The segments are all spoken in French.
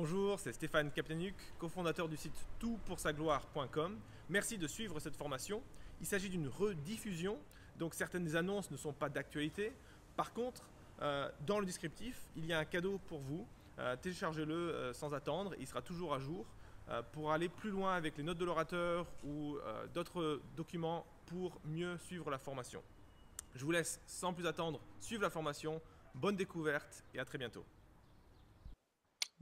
Bonjour, c'est Stéphane Kaptenuk, cofondateur du site toutpoursagloire.com. Merci de suivre cette formation. Il s'agit d'une rediffusion, donc certaines annonces ne sont pas d'actualité. Par contre, euh, dans le descriptif, il y a un cadeau pour vous. Euh, téléchargez-le euh, sans attendre, il sera toujours à jour pour aller plus loin avec les notes de l'orateur ou d'autres documents pour mieux suivre la formation. Je vous laisse sans plus attendre suivre la formation. Bonne découverte et à très bientôt.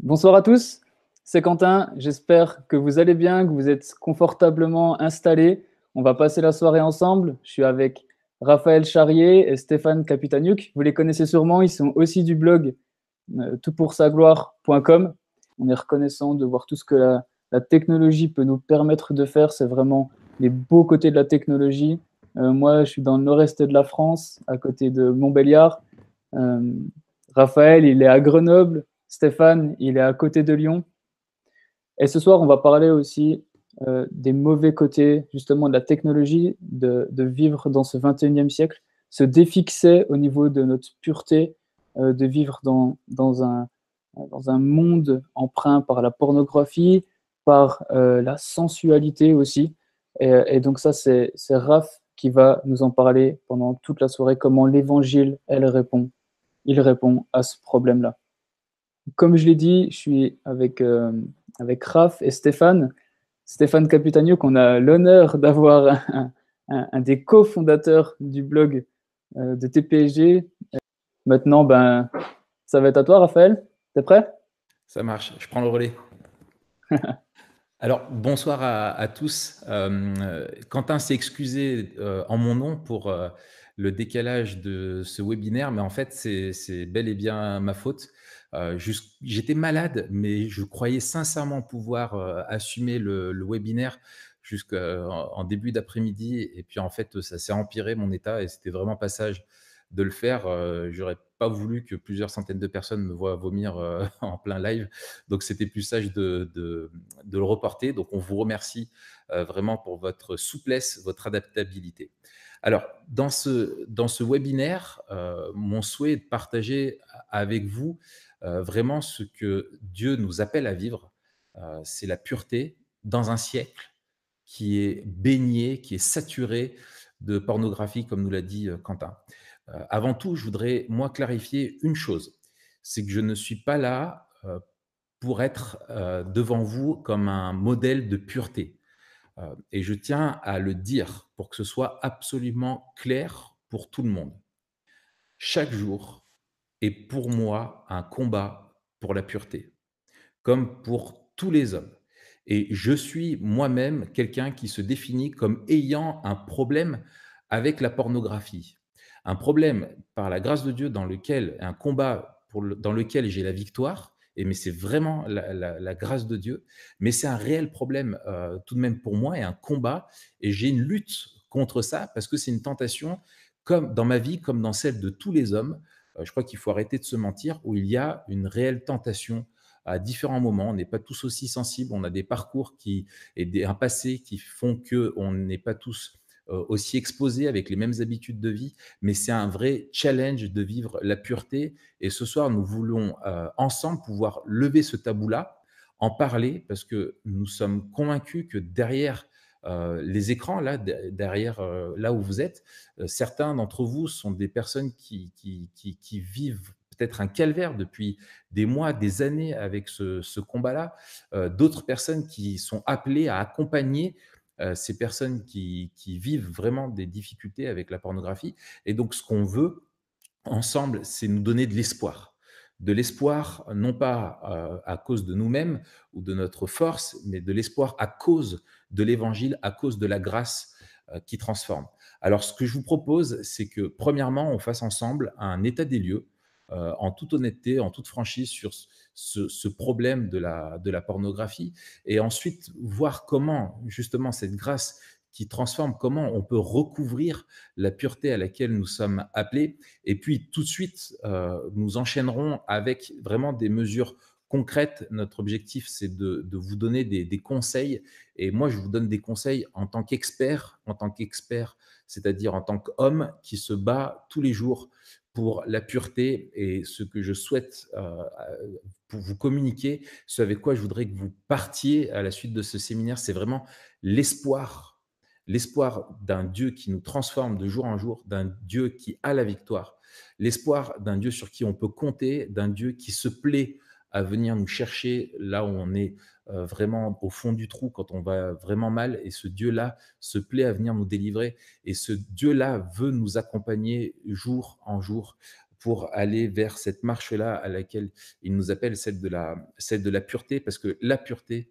Bonsoir à tous, c'est Quentin. J'espère que vous allez bien, que vous êtes confortablement installés. On va passer la soirée ensemble. Je suis avec Raphaël Charrier et Stéphane Capitaniuk. Vous les connaissez sûrement, ils sont aussi du blog euh, toutpoursagloire.com. On est reconnaissant de voir tout ce que la, technologie peut nous permettre de faire. C'est vraiment les beaux côtés de la technologie. Euh, moi, je suis dans le nord-est de la France, à côté de Montbéliard. Euh, Raphaël, il est à Grenoble Stéphane, il est à côté de Lyon. Et ce soir, on va parler aussi euh, des mauvais côtés, justement, de la technologie, de, vivre dans ce 21e siècle, se défixer au niveau de notre pureté, euh, de vivre dans, un, dans un monde emprunt par la pornographie, par euh, la sensualité aussi. Et, et donc ça, c'est Raph qui va nous en parler pendant toute la soirée, comment l'évangile, elle répond, il répond à ce problème-là. Comme je l'ai dit, je suis avec, euh, avec Raph et Stéphane. Stéphane Capitagno, qu'on a l'honneur d'avoir un, des co des cofondateurs du blog euh, de TPG. Euh, maintenant, ben, ça va être à toi, Raphaël. T'es prêt Ça marche, je prends le relais. Alors, bonsoir à, tous. Quentin s'est excusé en mon nom pour le décalage de ce webinaire, mais en fait, c'est bel et bien ma faute. Euh, j'étais malade, mais je croyais sincèrement pouvoir euh, assumer le, webinaire jusqu'en euh, début d'après-midi. Et puis en fait, ça s'est empiré mon état et c'était vraiment pas sage de le faire. Je J'aurais pas voulu que plusieurs centaines de personnes me voient vomir en plein live. Donc c'était plus sage de, le reporter. Donc on vous remercie vraiment pour votre souplesse, votre adaptabilité. Alors dans ce, dans ce webinaire, mon souhait est de partager avec vous euh, vraiment ce que Dieu nous appelle à vivre, euh, c'est la pureté dans un siècle qui est baigné, qui est saturé de pornographie, comme nous l'a dit euh, Quentin. avant tout, je voudrais, moi, clarifier une chose, c'est que je ne suis pas là pour être devant vous comme un modèle de pureté. et je tiens à le dire pour que ce soit absolument clair pour tout le monde. Chaque jour, est pour moi un combat pour la pureté, comme pour tous les hommes. Et je suis moi-même quelqu'un qui se définit comme ayant un problème avec la pornographie. Un problème, par la grâce de Dieu, dans lequel, un combat dans lequel j'ai la victoire, et mais c'est vraiment la, grâce de Dieu, mais c'est un réel problème euh, tout de même pour moi et un combat, et j'ai une lutte contre ça parce que c'est une tentation, comme dans ma vie, comme dans celle de tous les hommes, euh, je crois qu'il faut arrêter de se mentir, où il y a une réelle tentation à différents moments. On n'est pas tous aussi sensibles. On a des parcours qui et des, un passé qui font que on n'est pas tous euh, aussi exposés avec les mêmes habitudes de vie, mais c'est un vrai challenge de vivre la pureté. Et ce soir, nous voulons euh, ensemble pouvoir lever ce tabou-là, en parler, parce que nous sommes convaincus que derrière euh, les écrans, là, derrière, euh, là où vous êtes, euh, certains d'entre vous sont des personnes qui, vivent peut-être un calvaire depuis des mois, des années avec ce, combat-là. D'autres personnes qui sont appelées à accompagner ces personnes qui vivent vraiment des difficultés avec la pornographie. Et donc, ce qu'on veut ensemble, c'est nous donner de l'espoir de l'espoir, non pas euh, à cause de nous-mêmes ou de notre force, mais de l'espoir à cause de l'évangile, à cause de la grâce euh, qui transforme. Alors, ce que je vous propose, c'est que, premièrement, on fasse ensemble un état des lieux, euh, en toute honnêteté, en toute franchise, sur ce, problème de la, de la pornographie, et ensuite voir comment, justement, cette grâce qui transforme comment on peut recouvrir la pureté à laquelle nous sommes appelés. Et puis tout de suite, euh, nous enchaînerons avec vraiment des mesures concrètes. Notre objectif, c'est de, vous donner des, conseils. Et moi, je vous donne des conseils en tant qu'expert, en tant qu'expert, c'est-à-dire en tant qu'homme qui se bat tous les jours pour la pureté et ce que je souhaite pour euh, euh, vous communiquer, ce avec quoi je voudrais que vous partiez à la suite de ce séminaire, c'est vraiment l'espoir l'espoir d'un Dieu qui nous transforme de jour en jour, d'un Dieu qui a la victoire, l'espoir d'un Dieu sur qui on peut compter, d'un Dieu qui se plaît à venir nous chercher là où on est euh, vraiment au fond du trou, quand on va vraiment mal, et ce Dieu-là se plaît à venir nous délivrer, et ce Dieu-là veut nous accompagner jour en jour pour aller vers cette marche-là à laquelle il nous appelle celle de la, pureté, parce que la pureté,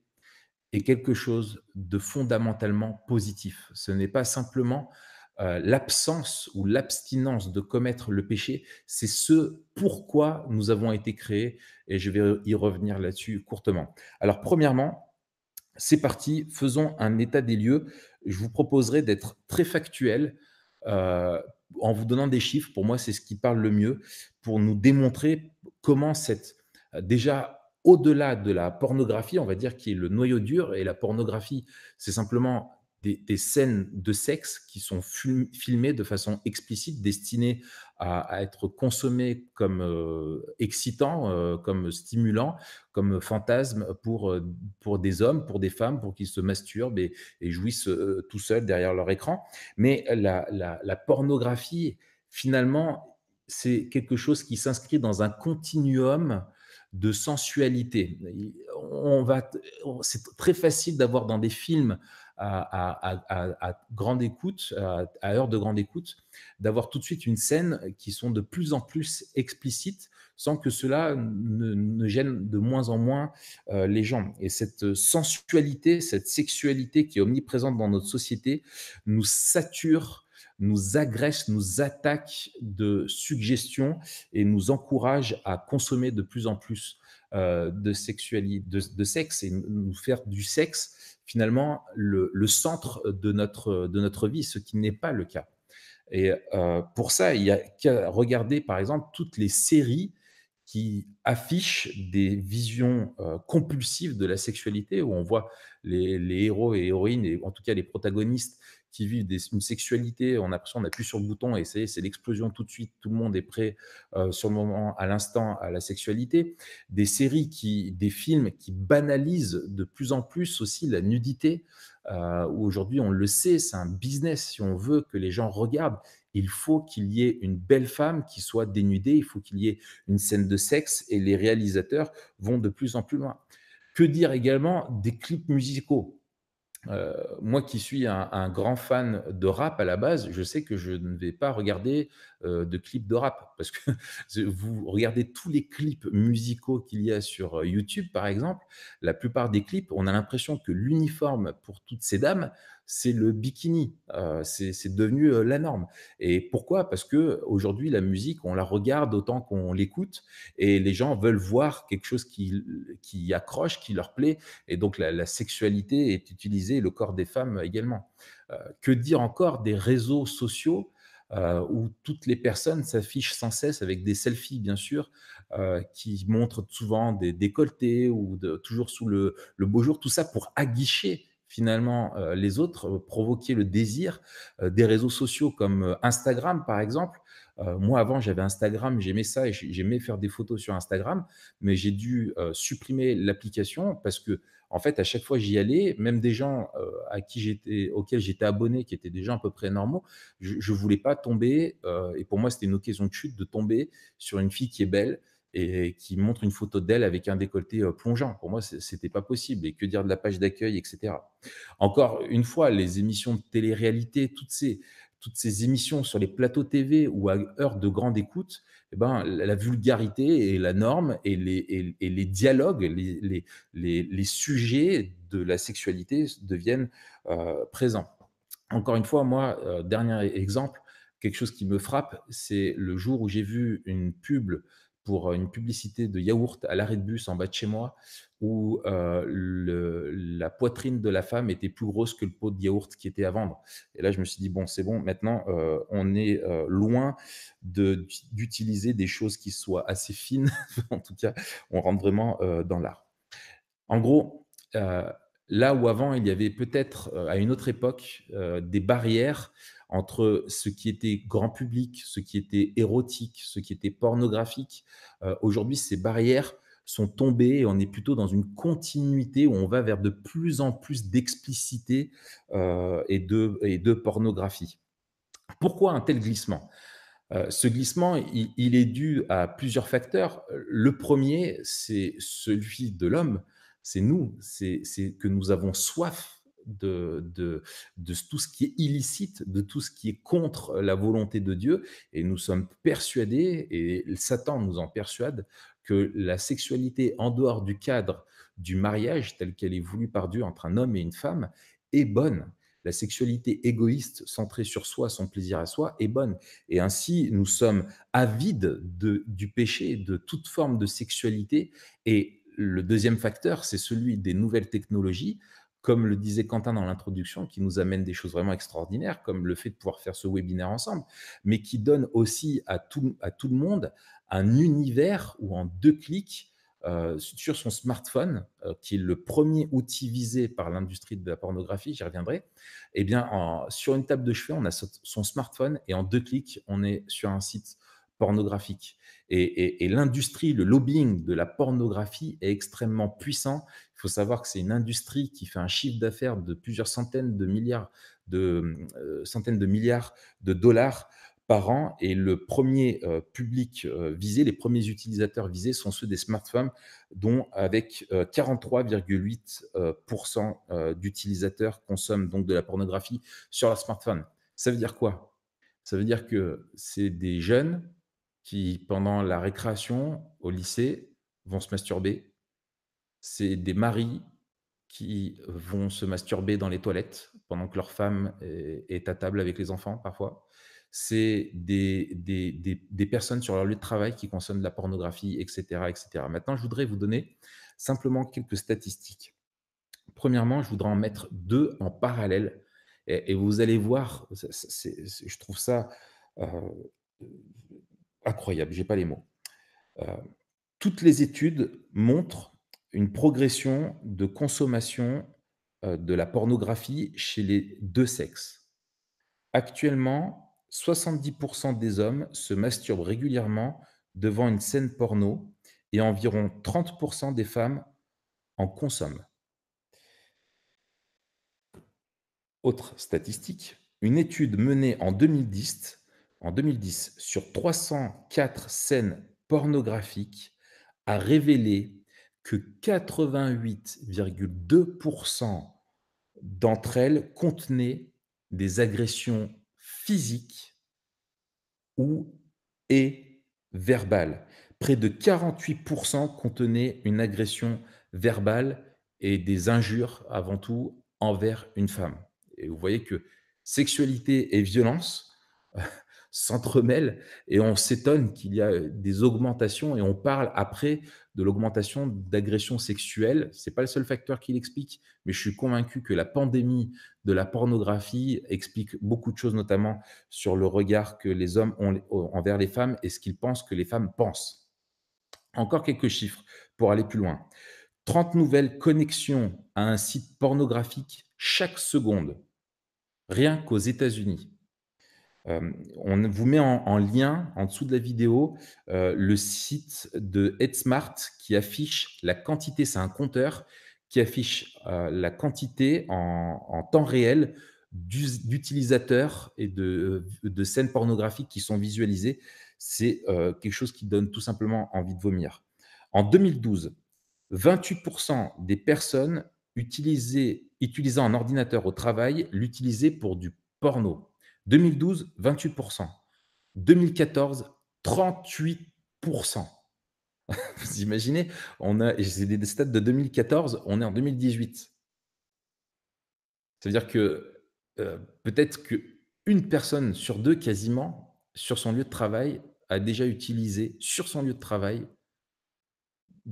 quelque chose de fondamentalement positif. Ce n'est pas simplement euh, l'absence ou l'abstinence de commettre le péché, c'est ce pourquoi nous avons été créés, et je vais y revenir là-dessus courtement. Alors premièrement, c'est parti, faisons un état des lieux. Je vous proposerai d'être très factuel euh, en vous donnant des chiffres. Pour moi, c'est ce qui parle le mieux pour nous démontrer comment cette déjà au-delà de la pornographie, on va dire, y est le noyau dur, et la pornographie, c'est simplement des, scènes de sexe qui sont filmées de façon explicite, destinées à, être consommées comme euh, excitant, euh, comme stimulant, comme fantasme pour, euh, pour des hommes, pour des femmes, pour qu'ils se masturbent et, jouissent tout seuls derrière leur écran. Mais la pornographie, finalement, c'est quelque chose qui s'inscrit dans un continuum de sensualité. On va, c'est très facile d'avoir dans des films à, grande écoute, à, heure de grande écoute, d'avoir tout de suite une scène qui sont de plus en plus explicites, sans que cela ne, gêne de moins en moins euh, les gens. Et cette sensualité, cette sexualité qui est omniprésente dans notre société, nous sature nous agresse, nous attaque de suggestions et nous encourage à consommer de plus en plus euh, de, sexualité, de, sexe et nous faire du sexe finalement le, centre de notre, de notre vie, ce qui n'est pas le cas. Et euh, pour ça, il y a qu'à regarder par exemple toutes les séries qui affichent des visions euh, compulsives de la sexualité, où on voit les, héros et héroïnes, et en tout cas les protagonistes, qui vivent des, une sexualité, on a l'impression appuie sur le bouton et c'est l'explosion tout de suite, tout le monde est prêt euh, sur le moment, à l'instant, à la sexualité. Des séries, qui, des films qui banalisent de plus en plus aussi la nudité, euh, où aujourd'hui on le sait, c'est un business, si on veut que les gens regardent. Il faut qu'il y ait une belle femme qui soit dénudée, il faut qu'il y ait une scène de sexe et les réalisateurs vont de plus en plus loin. Que dire également des clips musicaux euh, moi qui suis un, grand fan de rap à la base, je sais que je ne vais pas regarder euh, de clips de rap. Parce que vous regardez tous les clips musicaux qu'il y a sur euh, YouTube, par exemple, la plupart des clips, on a l'impression que l'uniforme pour toutes ces dames, c'est le bikini. Euh, c'est devenu la norme. Et pourquoi Parce que aujourd'hui, la musique, on la regarde autant qu'on l'écoute, et les gens veulent voir quelque chose qui, qui accroche, qui leur plaît. Et donc, la, sexualité est utilisée, le corps des femmes également. que dire encore des réseaux sociaux euh, où toutes les personnes s'affichent sans cesse avec des selfies, bien sûr, euh, qui montrent souvent des décolletés ou de, toujours sous le, beau jour, tout ça pour aguicher finalement euh, les autres, provoquer le désir des réseaux sociaux comme Instagram, par exemple. moi, avant, j'avais Instagram, j'aimais ça et j'aimais faire des photos sur Instagram, mais j'ai dû supprimer l'application parce que en fait, à chaque fois, j'y allais, même des gens euh, à qui j'étais, auxquels j'étais abonné, qui étaient déjà à peu près normaux, je ne voulais pas tomber, euh, et pour moi, c'était une occasion de chute de tomber sur une fille qui est belle et qui montre une photo d'elle avec un décolleté euh, plongeant. Pour moi, c'était pas possible. Et que dire de la page d'accueil, etc. Encore une fois, les émissions de télé-réalité, toutes ces, toutes ces émissions sur les plateaux TV ou à heure de grande écoute, eh ben, la vulgarité et la norme et les, dialogues, les, sujets de la sexualité deviennent euh, présents. Encore une fois, moi, euh, dernier e-, exemple, quelque chose qui me frappe, c'est le jour où j'ai vu une pub pour euh, une publicité de yaourt à l'arrêt de bus en bas de chez moi, où euh, la poitrine de la femme était plus grosse que le pot de yaourt qui était à vendre. Et là, je me suis dit, bon, c'est bon, maintenant, euh, on est loin d'utiliser des choses qui soient assez fines. en tout cas, on rentre vraiment dans l'art. En gros, Là où avant, il y avait peut-être euh, à une autre époque euh, des barrières entre ce qui était grand public, ce qui était érotique, ce qui était pornographique. Euh, aujourd'hui, ces barrières sont tombées et on est plutôt dans une continuité où on va vers de plus en plus d'explicité et, de, pornographie. Pourquoi un tel glissement ce glissement, il, est dû à plusieurs facteurs. Le premier, c'est celui de l'homme c'est nous, c'est que nous avons soif de, tout ce qui est illicite, de tout ce qui est contre la volonté de Dieu. Et nous sommes persuadés, et Satan nous en persuade, que la sexualité en dehors du cadre du mariage tel qu'elle est voulue par Dieu entre un homme et une femme est bonne. La sexualité égoïste, centrée sur soi, son plaisir à soi, est bonne. Et ainsi, nous sommes avides du péché, de toute forme de sexualité, et le deuxième facteur, c'est celui des nouvelles technologies, comme le disait Quentin dans l'introduction, qui nous amène des choses vraiment extraordinaires, comme le fait de pouvoir faire ce webinaire ensemble, mais qui donne aussi à tout, à tout le monde un univers où en deux clics, euh, sur son smartphone, euh, qui est le premier outil visé par l'industrie de la pornographie, j'y reviendrai, eh bien, sur une table de chevet, on a son smartphone et en deux clics, on est sur un site pornographique. Et, l'industrie, le lobbying de la pornographie est extrêmement puissant. Il faut savoir que c'est une industrie qui fait un chiffre d'affaires de plusieurs centaines de milliards de, euh, centaines de, milliards de dollars par an. Et le premier euh, public euh, visé, les premiers utilisateurs visés sont ceux des smartphones, dont avec 43,8% d'utilisateurs consomment donc de la pornographie sur leur smartphone. Ça veut dire quoi ça veut dire que c'est des jeunes qui, pendant la récréation au lycée, vont se masturber. C'est des maris qui vont se masturber dans les toilettes pendant que leur femme est à table avec les enfants parfois. C'est des, des, des, personnes sur leur lieu de travail qui consomment de la pornographie, etc., etc. Maintenant, je voudrais vous donner simplement quelques statistiques. Premièrement, je voudrais en mettre deux en parallèle. Et, vous allez voir, je trouve ça euh, incroyable, j'ai pas les mots. Euh, toutes les études montrent une progression de consommation euh, de la pornographie chez les deux sexes. Actuellement, 70% des hommes se masturbent régulièrement devant une scène porno et environ 30% des femmes en consomment. Autre statistique, une étude menée en 2010 en 2010, sur 304 scènes pornographiques, a révélé que 88,2% d'entre elles contenaient des agressions physiques ou et verbales. Près de 48% contenaient une agression verbale et des injures avant tout envers une femme. Et vous voyez que sexualité et violence s'entremêlent et on s'étonne qu'il y a euh, des augmentations et on parle après de l'augmentation d'agressions sexuelles. Ce n'est pas le seul facteur qui l'explique, mais je suis convaincu que la pandémie de la pornographie explique beaucoup de choses, notamment sur le regard que les hommes ont envers les femmes et ce qu'ils pensent que les femmes pensent. Encore quelques chiffres pour aller plus loin. 30 nouvelles connexions à un site pornographique chaque seconde, rien qu'aux États-Unis on vous met en, lien en dessous de la vidéo le site de Edsmart qui affiche la quantité, c'est un compteur qui affiche la quantité en, temps réel d'utilisateurs et de, scènes pornographiques qui sont visualisées. C'est quelque chose qui donne tout simplement envie de vomir. En 2012, 28% des personnes utilisant un ordinateur au travail l'utilisaient pour du porno. 2012, 28%. 2014, 38%. Vous imaginez, on a, c'est des stats de 2014, on est en 2018. Ça veut dire que euh, peut-être qu'une personne sur deux quasiment sur son lieu de travail a déjà utilisé sur son lieu de travail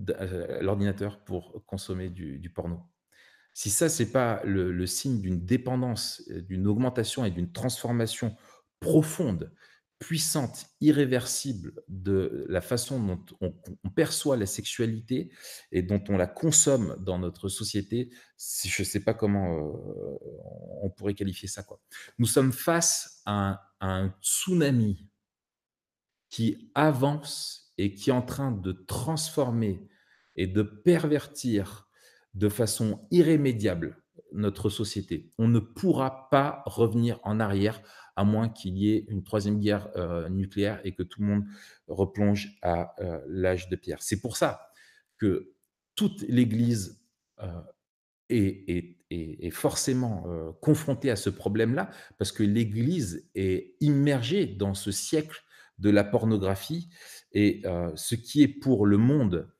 euh, l'ordinateur pour consommer du porno. Si ça, ce n'est pas le, signe d'une dépendance, d'une augmentation et d'une transformation profonde, puissante, irréversible de la façon dont on, perçoit la sexualité et dont on la consomme dans notre société, je ne sais pas comment on pourrait qualifier ça. Quoi. Nous sommes face à un, à un tsunami qui avance et qui est en train de transformer et de pervertir de façon irrémédiable notre société. On ne pourra pas revenir en arrière à moins qu'il y ait une troisième guerre euh, nucléaire et que tout le monde replonge à euh, l'âge de pierre. C'est pour ça que toute l'Église euh, est, forcément confrontée à ce problème-là, parce que l'Église est immergée dans ce siècle de la pornographie et ce qui est pour le monde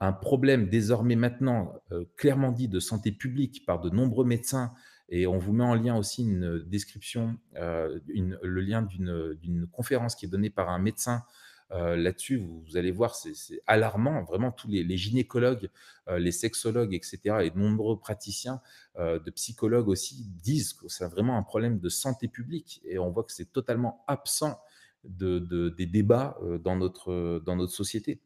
un problème désormais maintenant euh, clairement dit de santé publique par de nombreux médecins, et on vous met en lien aussi une description, euh, une, le lien d'une conférence qui est donnée par un médecin euh, là-dessus. Vous, allez voir, c'est alarmant. Vraiment, tous les, gynécologues, les sexologues, etc., et de nombreux praticiens de psychologues aussi disent que c'est vraiment un problème de santé publique. Et on voit que c'est totalement absent de, de, des débats dans, notre, dans notre société.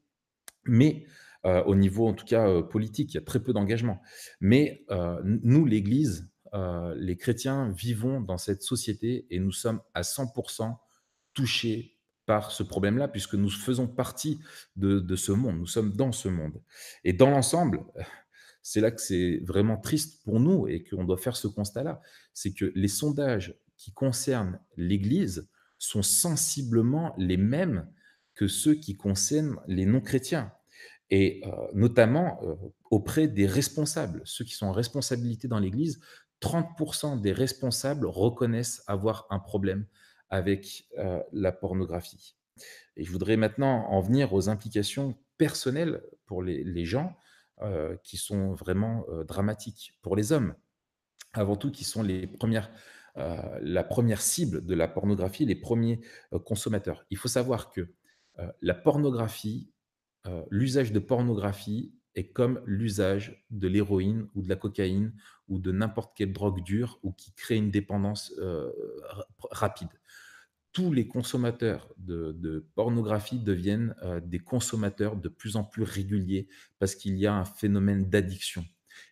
Mais euh, au niveau en tout cas euh, politique. Il y a très peu d'engagement. Mais euh, nous, l'Église, les chrétiens, vivons dans cette société et nous sommes à 100% touchés par ce problème-là, puisque nous faisons partie de, de, ce monde, nous sommes dans ce monde. Et dans l'ensemble, c'est là que c'est vraiment triste pour nous et qu'on doit faire ce constat-là, c'est que les sondages qui concernent l'Église sont sensiblement les mêmes que ceux qui concernent les non-chrétiens et euh, notamment euh, auprès des responsables, ceux qui sont en responsabilité dans l'Église. 30% des responsables reconnaissent avoir un problème avec euh, la pornographie. Et je voudrais maintenant en venir aux implications personnelles pour les, gens qui sont vraiment dramatiques, pour les hommes, avant tout qui sont les premières la première cible de la pornographie, les premiers consommateurs. Il faut savoir que la pornographie euh, l'usage de pornographie est comme l'usage de l'héroïne ou de la cocaïne ou de n'importe quelle drogue dure ou qui crée une dépendance euh, rapide. Tous les consommateurs de, pornographie deviennent euh, des consommateurs de plus en plus réguliers parce qu'il y a un phénomène d'addiction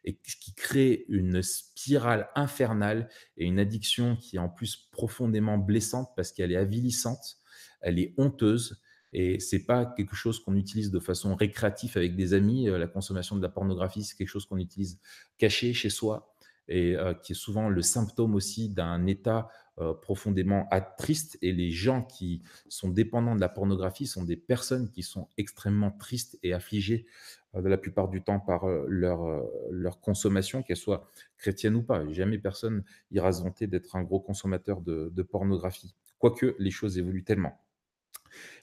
et ce qui crée une spirale infernale et une addiction qui est en plus profondément blessante parce qu'elle est avilissante, elle est honteuse et c'est pas quelque chose qu'on utilise de façon récréative avec des amis. Euh, la consommation de la pornographie, c'est quelque chose qu'on utilise caché chez soi et euh, qui est souvent le symptôme aussi d'un état euh, profondément triste. Et les gens qui sont dépendants de la pornographie sont des personnes qui sont extrêmement tristes et affligées de la plupart du temps par leur, leur consommation, qu'elle soit chrétienne ou pas. Jamais personne ira se vanter d'être un gros consommateur de pornographie, quoique les choses évoluent tellement.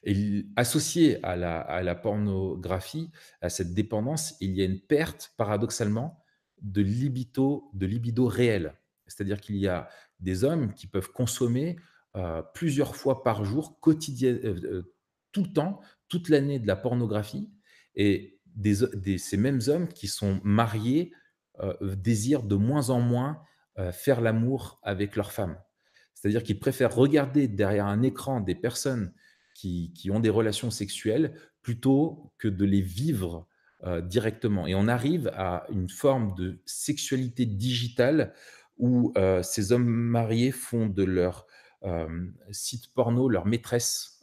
Et associé à la, pornographie, à cette dépendance, il y a une perte, paradoxalement, de libido, de libido réel. C'est-à-dire qu'il y a des hommes qui peuvent consommer euh, plusieurs fois par jour, quotidien, euh, euh, tout le temps, toute l'année de la pornographie. Et ces mêmes hommes qui sont mariés désirent de moins en moins faire l'amour avec leur femme. C'est-à-dire qu'ils préfèrent regarder derrière un écran des personnes qui, ont des relations sexuelles plutôt que de les vivre euh, directement. Et on arrive à une forme de sexualité digitale où euh, ces hommes mariés font de leur euh, site porno leur maîtresse.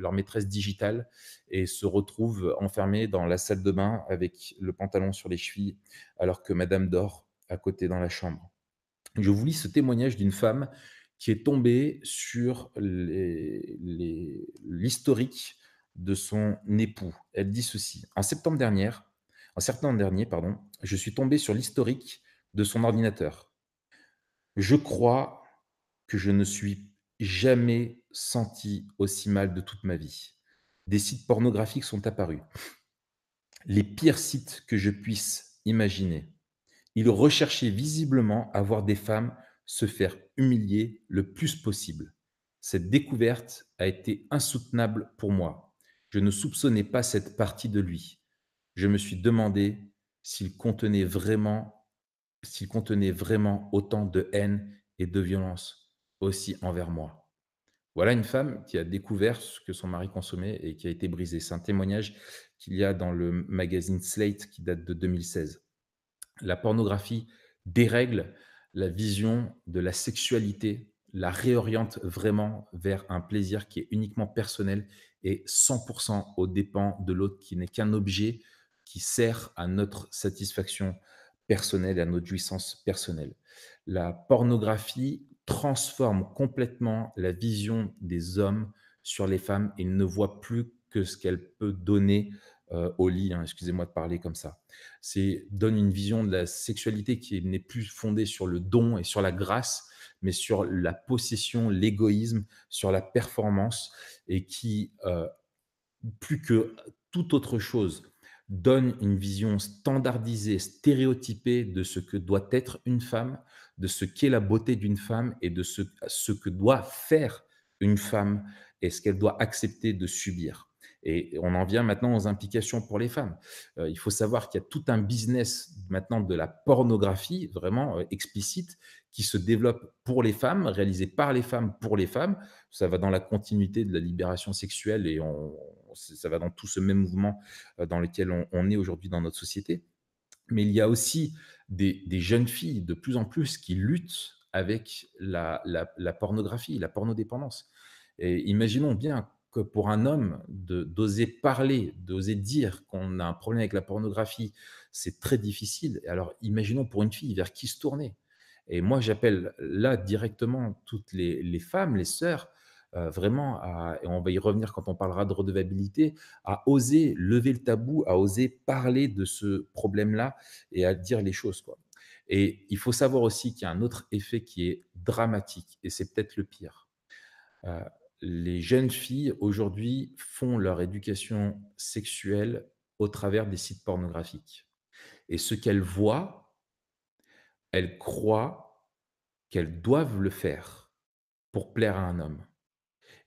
leur maîtresse digitale et se retrouvent enfermés dans la salle de bain avec le pantalon sur les chevilles alors que Madame dort à côté dans la chambre. Je vous lis ce témoignage d'une femme qui est tombée sur l'historique de son époux. Elle dit ceci En septembre dernier, en septembre dernier pardon, je suis tombée sur l'historique de son ordinateur. Je crois que je ne suis jamais senti aussi mal de toute ma vie. Des sites pornographiques sont apparus. Les pires sites que je puisse imaginer. Il recherchait visiblement à voir des femmes se faire humilié le plus possible. Cette découverte a été insoutenable pour moi. Je ne soupçonnais pas cette partie de lui. Je me suis demandé s'il contenait vraiment s'il contenait vraiment autant de haine et de violence aussi envers moi. Voilà une femme qui a découvert ce que son mari consommait et qui a été brisée. C'est un témoignage qu'il y a dans le magazine Slate qui date de 2016. La pornographie dérègle la vision de la sexualité la réoriente vraiment vers un plaisir qui est uniquement personnel et 100% au dépens de l'autre, qui n'est qu'un objet qui sert à notre satisfaction personnelle à notre jouissance personnelle. La pornographie transforme complètement la vision des hommes sur les femmes et ne voit plus que ce qu'elle peut donner euh, au lit, hein, excusez-moi de parler comme ça. C'est donne une vision de la sexualité qui n'est plus fondée sur le don et sur la grâce, mais sur la possession, l'égoïsme, sur la performance, et qui, euh, plus que toute autre chose, donne une vision standardisée, stéréotypée de ce que doit être une femme, de ce qu'est la beauté d'une femme et de ce que doit faire une femme et ce qu'elle doit accepter de subir. Et on en vient maintenant aux implications pour les femmes. Euh, il faut savoir qu'il y a tout un business maintenant de la pornographie vraiment euh, explicite qui se développe pour les femmes, réalisé par les femmes pour les femmes. Ça va dans la continuité de la libération sexuelle et on, ça va dans tout ce même mouvement euh, dans lequel on, est aujourd'hui dans notre société. Mais il y a aussi des, jeunes filles de plus en plus qui luttent avec la, la, pornographie, la pornodépendance. Et imaginons bien que pour un homme d'oser parler, d'oser dire qu'on a un problème avec la pornographie, c'est très difficile. Alors imaginons pour une fille vers qui se tourner. Et moi, j'appelle là directement toutes les, femmes, les sœurs, euh, vraiment, et on va y revenir quand on parlera de redevabilité, à oser lever le tabou, à oser parler de ce problème-là et à dire les choses. Quoi. Et il faut savoir aussi qu'il y a un autre effet qui est dramatique, et c'est peut-être le pire. Euh, les jeunes filles aujourd'hui font leur éducation sexuelle au travers des sites pornographiques. Et ce qu'elles voient, elles croient qu'elles doivent le faire pour plaire à un homme.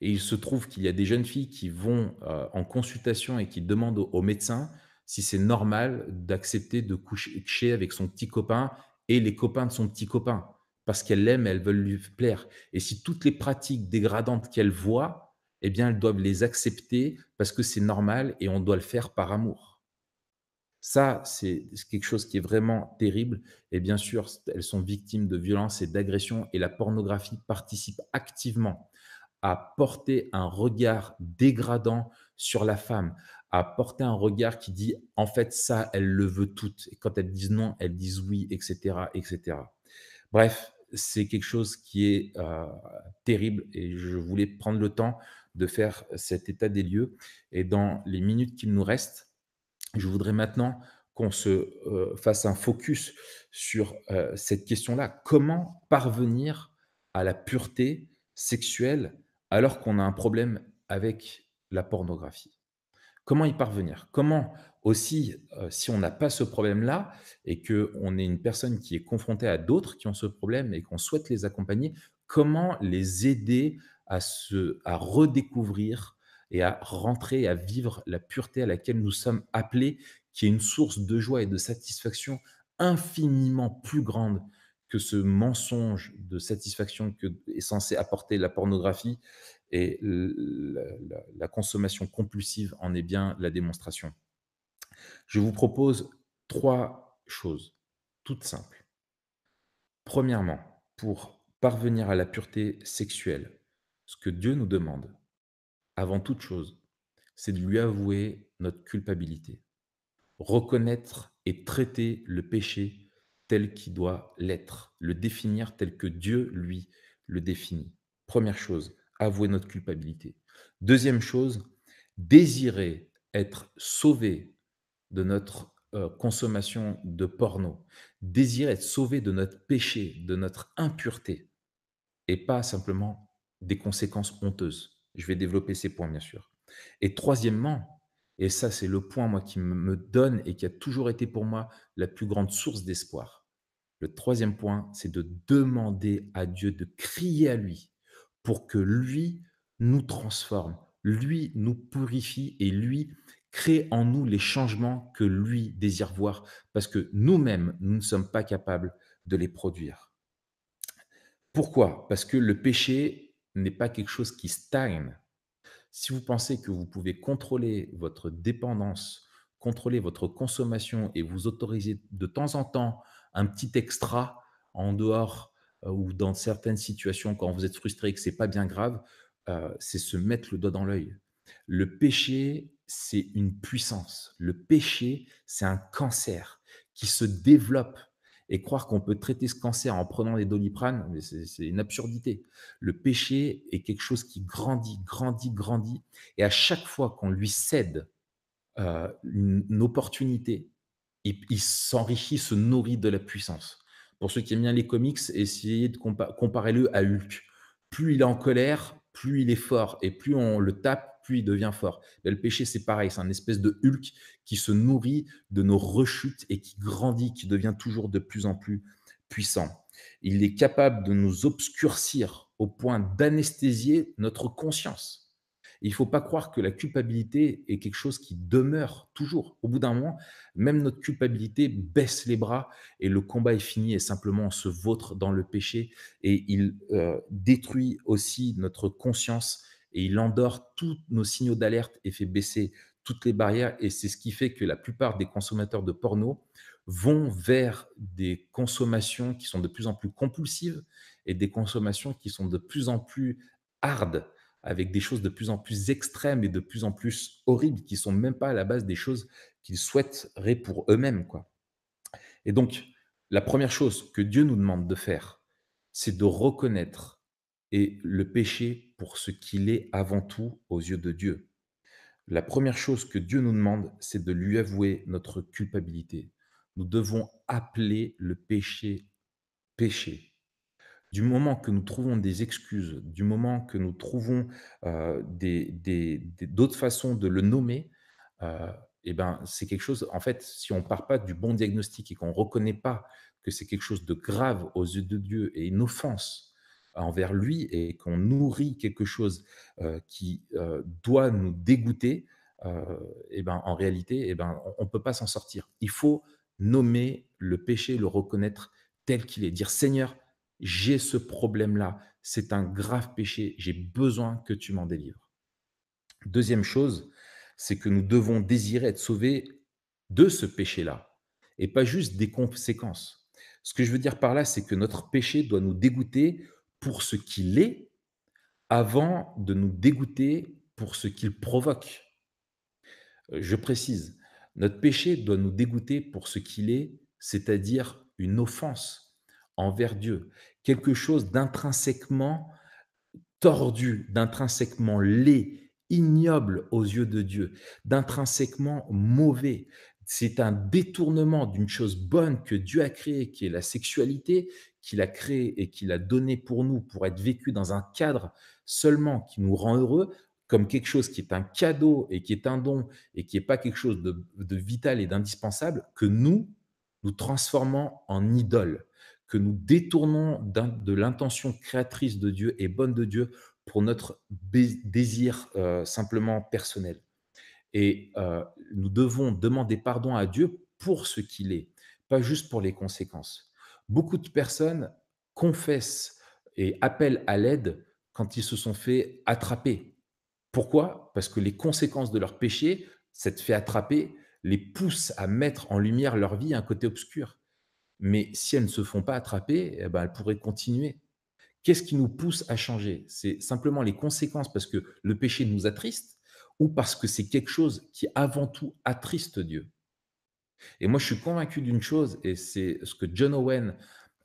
Et il se trouve qu'il y a des jeunes filles qui vont euh, en consultation et qui demandent au médecin si c'est normal d'accepter de coucher avec son petit copain et les copains de son petit copain parce qu'elles l'aiment, elles veulent lui plaire. Et si toutes les pratiques dégradantes qu'elles voient, eh bien, elles doivent les accepter parce que c'est normal et on doit le faire par amour. Ça, c'est quelque chose qui est vraiment terrible. Et bien sûr, elles sont victimes de violences et d'agressions et la pornographie participe activement à porter un regard dégradant sur la femme, à porter un regard qui dit en fait ça, elle le veut toute. Et quand elles disent non, elles disent oui, etc., etc. Bref, c'est quelque chose qui est euh, terrible et je voulais prendre le temps de faire cet état des lieux. Et dans les minutes qu'il nous reste, je voudrais maintenant qu'on se euh, fasse un focus sur euh, cette question-là. Comment parvenir à la pureté sexuelle alors qu'on a un problème avec la pornographie Comment y parvenir Comment aussi, euh, si on n'a pas ce problème-là et qu'on est une personne qui est confrontée à d'autres qui ont ce problème et qu'on souhaite les accompagner, comment les aider à, se, à redécouvrir et à rentrer, à vivre la pureté à laquelle nous sommes appelés, qui est une source de joie et de satisfaction infiniment plus grande que ce mensonge de satisfaction que est censé apporter la pornographie et la consommation compulsive en est bien la démonstration. Je vous propose trois choses toutes simples. Premièrement, pour parvenir à la pureté sexuelle, ce que Dieu nous demande, avant toute chose, c'est de lui avouer notre culpabilité, reconnaître et traiter le péché tel qu'il doit l'être, le définir tel que Dieu, lui, le définit. Première chose, avouer notre culpabilité. Deuxième chose, désirer être sauvé de notre euh, consommation de porno, désirer être sauvé de notre péché, de notre impureté, et pas simplement des conséquences honteuses. Je vais développer ces points, bien sûr. Et troisièmement, et ça c'est le point moi qui me donne et qui a toujours été pour moi la plus grande source d'espoir. Le troisième point, c'est de demander à Dieu, de crier à lui pour que lui nous transforme, lui nous purifie et lui crée en nous les changements que lui désire voir, parce que nous-mêmes, nous ne sommes pas capables de les produire. Pourquoi Parce que le péché n'est pas quelque chose qui stagne. Si vous pensez que vous pouvez contrôler votre dépendance, contrôler votre consommation et vous autoriser de temps en temps un petit extra en dehors euh, ou dans certaines situations quand vous êtes frustré et que n'est pas bien grave, euh, c'est se mettre le doigt dans l'œil. Le péché c'est une puissance. Le péché, c'est un cancer qui se développe. Et croire qu'on peut traiter ce cancer en prenant des doliprane, c'est une absurdité. Le péché est quelque chose qui grandit, grandit, grandit. Et à chaque fois qu'on lui cède euh, une, opportunité, il, s'enrichit, se nourrit de la puissance. Pour ceux qui aiment bien les comics, essayez de comparer-le à Hulk. Plus il est en colère, plus il est fort. Et plus on le tape, puis il devient fort. le péché, c'est pareil, c'est un espèce de Hulk qui se nourrit de nos rechutes et qui grandit, qui devient toujours de plus en plus puissant. Il est capable de nous obscurcir au point d'anesthésier notre conscience. il faut pas croire que la culpabilité est quelque chose qui demeure toujours. Au bout d'un moment, même notre culpabilité baisse les bras et le combat est fini et simplement on se vautre dans le péché et il euh, détruit aussi notre conscience et il endort tous nos signaux d'alerte et fait baisser toutes les barrières. Et c'est ce qui fait que la plupart des consommateurs de porno vont vers des consommations qui sont de plus en plus compulsives et des consommations qui sont de plus en plus hard, avec des choses de plus en plus extrêmes et de plus en plus horribles, qui sont même pas à la base des choses qu'ils souhaiteraient pour eux-mêmes. quoi. Et donc, la première chose que Dieu nous demande de faire, c'est de reconnaître et le péché pour ce qu'il est avant tout aux yeux de Dieu. La première chose que Dieu nous demande, c'est de lui avouer notre culpabilité. Nous devons appeler le péché péché. Du moment que nous trouvons des excuses, du moment que nous trouvons euh, d'autres façons de le nommer, euh, eh ben, c'est quelque chose, en fait, si on ne part pas du bon diagnostic et qu'on ne reconnaît pas que c'est quelque chose de grave aux yeux de Dieu et une offense, envers lui et qu'on nourrit quelque chose euh, qui euh, doit nous dégoûter, et euh, eh ben, en réalité, eh ben, on ne peut pas s'en sortir. Il faut nommer le péché, le reconnaître tel qu'il est, dire Seigneur, j'ai ce problème-là, c'est un grave péché, j'ai besoin que tu m'en délivres. Deuxième chose, c'est que nous devons désirer être sauvés de ce péché-là, et pas juste des conséquences. Ce que je veux dire par là, c'est que notre péché doit nous dégoûter pour ce qu'il est avant de nous dégoûter pour ce qu'il provoque. Euh, je précise, notre péché doit nous dégoûter pour ce qu'il est, c'est-à-dire une offense envers Dieu, quelque chose d'intrinsèquement tordu, d'intrinsèquement laid, ignoble aux yeux de Dieu, d'intrinsèquement mauvais, c'est un détournement d'une chose bonne que Dieu a créée, qui est la sexualité, qu'il a créée et qu'il a donnée pour nous, pour être vécue dans un cadre seulement qui nous rend heureux, comme quelque chose qui est un cadeau et qui est un don et qui n'est pas quelque chose de, vital et d'indispensable, que nous, nous transformons en idole, que nous détournons de l'intention créatrice de Dieu et bonne de Dieu pour notre désir euh, simplement personnel. Et euh, nous devons demander pardon à Dieu pour ce qu'il est, pas juste pour les conséquences. Beaucoup de personnes confessent et appellent à l'aide quand ils se sont fait attraper. Pourquoi Parce que les conséquences de leur péché, cette fait attraper, les poussent à mettre en lumière leur vie un côté obscur. Mais si elles ne se font pas attraper, eh ben, elles pourraient continuer. Qu'est-ce qui nous pousse à changer C'est simplement les conséquences, parce que le péché nous attriste, ou parce que c'est quelque chose qui avant tout attriste Dieu. Et moi, je suis convaincu d'une chose, et c'est ce que John Owen,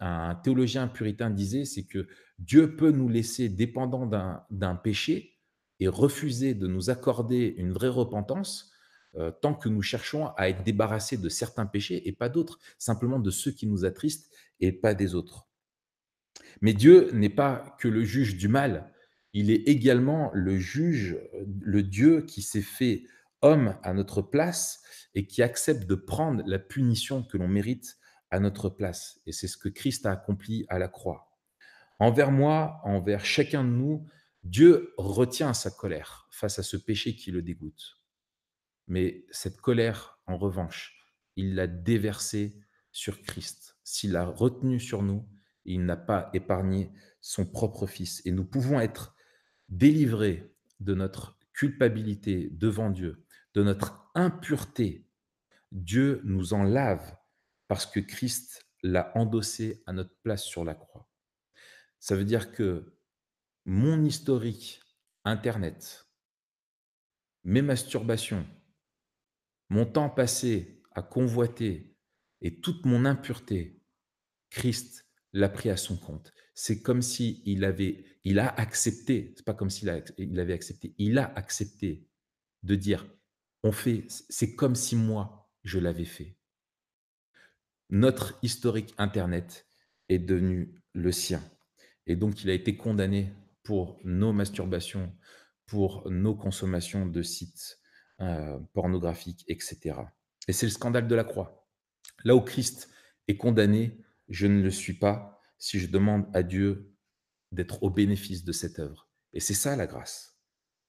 un théologien puritain, disait, c'est que Dieu peut nous laisser dépendants d'un péché et refuser de nous accorder une vraie repentance euh, tant que nous cherchons à être débarrassés de certains péchés et pas d'autres, simplement de ceux qui nous attristent et pas des autres. Mais Dieu n'est pas que le juge du mal, il est également le juge, le Dieu qui s'est fait homme à notre place et qui accepte de prendre la punition que l'on mérite à notre place. Et c'est ce que Christ a accompli à la croix. Envers moi, envers chacun de nous, Dieu retient sa colère face à ce péché qui le dégoûte. Mais cette colère, en revanche, il l'a déversée sur Christ. S'il l'a retenue sur nous, il n'a pas épargné son propre Fils. Et nous pouvons être Délivré de notre culpabilité devant Dieu, de notre impureté, Dieu nous en lave parce que Christ l'a endossé à notre place sur la croix. Ça veut dire que mon historique Internet, mes masturbations, mon temps passé à convoiter et toute mon impureté, Christ l'a pris à son compte c'est comme si avait, il a accepté, c'est pas comme s'il il avait accepté, il a accepté de dire, on fait, c'est comme si moi, je l'avais fait. Notre historique Internet est devenu le sien. Et donc, il a été condamné pour nos masturbations, pour nos consommations de sites euh, pornographiques, etc. Et c'est le scandale de la croix. Là où Christ est condamné, je ne le suis pas si je demande à Dieu d'être au bénéfice de cette œuvre. Et c'est ça la grâce.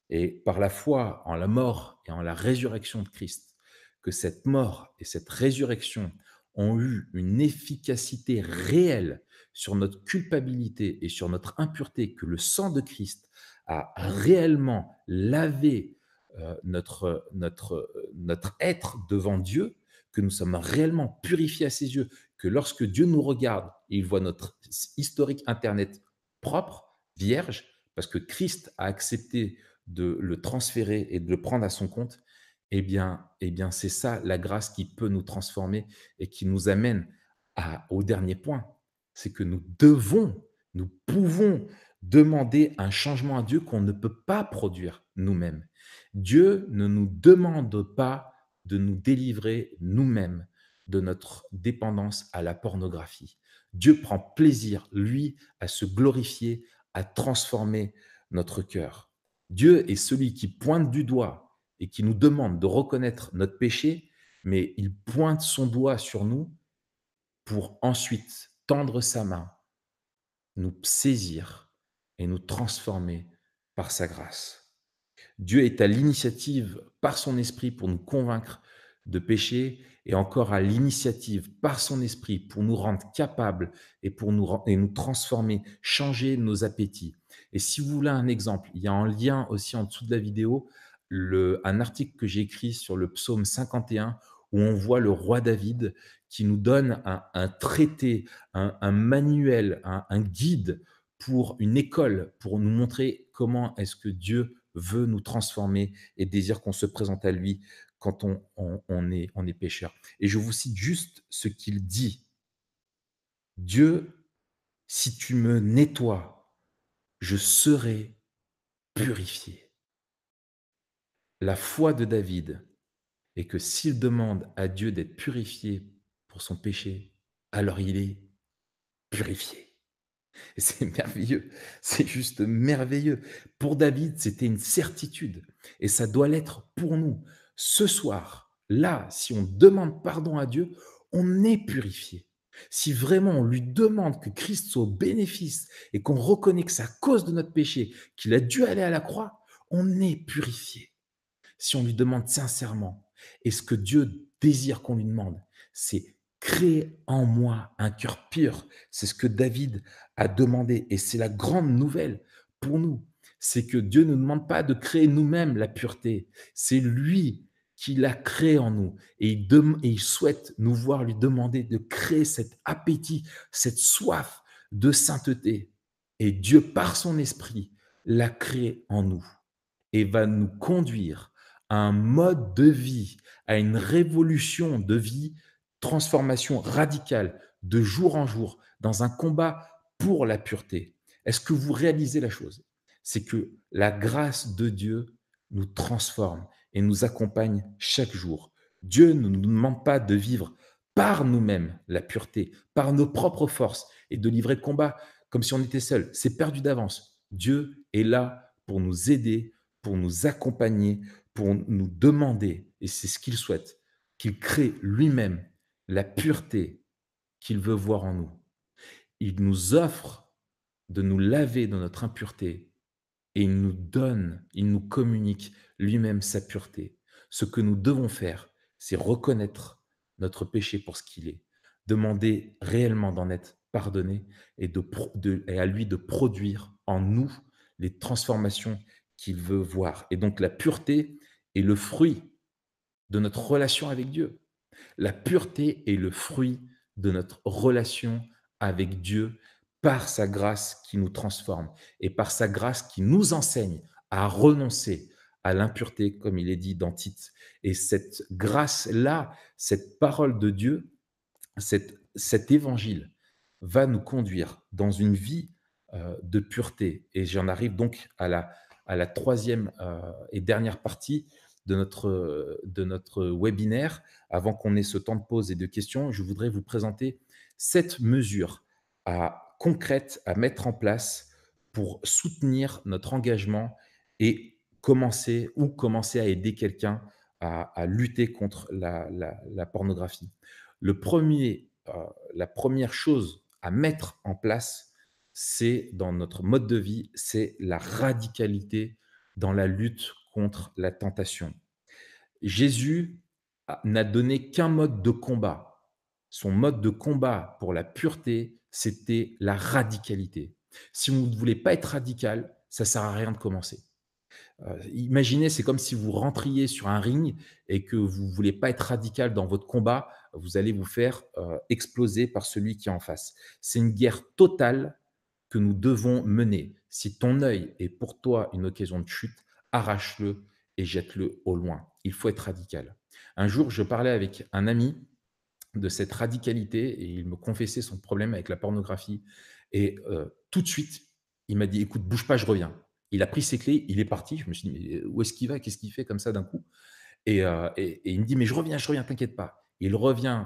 Et par la foi en la mort et en la résurrection de Christ, que cette mort et cette résurrection ont eu une efficacité réelle sur notre culpabilité et sur notre impureté, que le sang de Christ a réellement lavé euh, euh, notre être devant Dieu, que nous sommes réellement purifiés à ses yeux, que lorsque Dieu nous regarde, il voit notre historique Internet propre, vierge, parce que Christ a accepté de le transférer et de le prendre à son compte, eh bien, eh bien c'est ça la grâce qui peut nous transformer et qui nous amène au dernier point, c'est que nous devons, nous pouvons demander un changement à Dieu qu'on ne peut pas produire nous-mêmes. Dieu ne nous demande pas de nous délivrer nous-mêmes de notre dépendance à la pornographie. Dieu prend plaisir, lui, à se glorifier, à transformer notre cœur. Dieu est celui qui pointe du doigt et qui nous demande de reconnaître notre péché, mais il pointe son doigt sur nous pour ensuite tendre sa main, nous saisir et nous transformer par sa grâce. Dieu est à l'initiative par son esprit pour nous convaincre de pécher et encore à l'initiative par son esprit pour nous rendre capables et pour nous, et nous transformer, changer nos appétits. Et si vous voulez un exemple, il y a un lien aussi en dessous de la vidéo, le, un article que j'ai écrit sur le psaume 51 où on voit le roi David qui nous donne un, traité, un, manuel, un, un guide pour une école, pour nous montrer comment est-ce que Dieu veut nous transformer et désire qu'on se présente à lui quand on, est, on est pécheur. Et je vous cite juste ce qu'il dit. Dieu, si tu me nettoies, je serai purifié. La foi de David est que s'il demande à Dieu d'être purifié pour son péché, alors il est purifié. C'est merveilleux, c'est juste merveilleux. Pour David, c'était une certitude, et ça doit l'être pour nous. Ce soir, là, si on demande pardon à Dieu, on est purifié. Si vraiment on lui demande que Christ soit bénéfice et qu'on reconnaît que c'est à cause de notre péché qu'il a dû aller à la croix, on est purifié. Si on lui demande sincèrement, et ce que Dieu désire qu'on lui demande, c'est crée en moi un cœur pur. C'est ce que David a demandé et c'est la grande nouvelle pour nous. C'est que Dieu ne nous demande pas de créer nous-mêmes la pureté. C'est lui qui l'a créé en nous. Et il, et il souhaite nous voir lui demander de créer cet appétit, cette soif de sainteté. Et Dieu, par son esprit, l'a créé en nous et va nous conduire à un mode de vie, à une révolution de vie transformation radicale de jour en jour dans un combat pour la pureté, est-ce que vous réalisez la chose C'est que la grâce de Dieu nous transforme et nous accompagne chaque jour. Dieu ne nous demande pas de vivre par nous-mêmes la pureté, par nos propres forces et de livrer le combat comme si on était seul. C'est perdu d'avance. Dieu est là pour nous aider, pour nous accompagner, pour nous demander, et c'est ce qu'il souhaite, qu'il crée lui-même la pureté qu'il veut voir en nous. Il nous offre de nous laver de notre impureté et il nous donne, il nous communique lui-même sa pureté. Ce que nous devons faire, c'est reconnaître notre péché pour ce qu'il est, demander réellement d'en être pardonné et, de, et à lui de produire en nous les transformations qu'il veut voir. Et donc la pureté est le fruit de notre relation avec Dieu. La pureté est le fruit de notre relation avec Dieu par sa grâce qui nous transforme et par sa grâce qui nous enseigne à renoncer à l'impureté, comme il est dit dans Tite. Et cette grâce-là, cette parole de Dieu, cet évangile va nous conduire dans une vie euh, de pureté. Et j'en arrive donc à la, troisième euh, et dernière partie, de notre, de notre webinaire, avant qu'on ait ce temps de pause et de questions, je voudrais vous présenter sept mesures à, concrètes à mettre en place pour soutenir notre engagement et commencer ou commencer à aider quelqu'un à, lutter contre la, pornographie. Le premier, euh, la première chose à mettre en place, c'est dans notre mode de vie, c'est la radicalité dans la lutte contre la tentation. Jésus n'a donné qu'un mode de combat. Son mode de combat pour la pureté, c'était la radicalité. Si vous ne voulez pas être radical, ça ne sert à rien de commencer. Euh, imaginez, c'est comme si vous rentriez sur un ring et que vous ne voulez pas être radical dans votre combat, vous allez vous faire euh, exploser par celui qui est en face. C'est une guerre totale que nous devons mener. Si ton œil est pour toi une occasion de chute, arrache-le et jette-le au loin. Il faut être radical. Un jour, je parlais avec un ami de cette radicalité et il me confessait son problème avec la pornographie. Et euh, tout de suite, il m'a dit écoute, bouge pas, je reviens. Il a pris ses clés, il est parti. Je me suis dit mais euh, où est-ce qu'il va Qu'est-ce qu'il fait comme ça d'un coup euh, et, il me dit mais je reviens, je reviens, t'inquiète pas. Il revient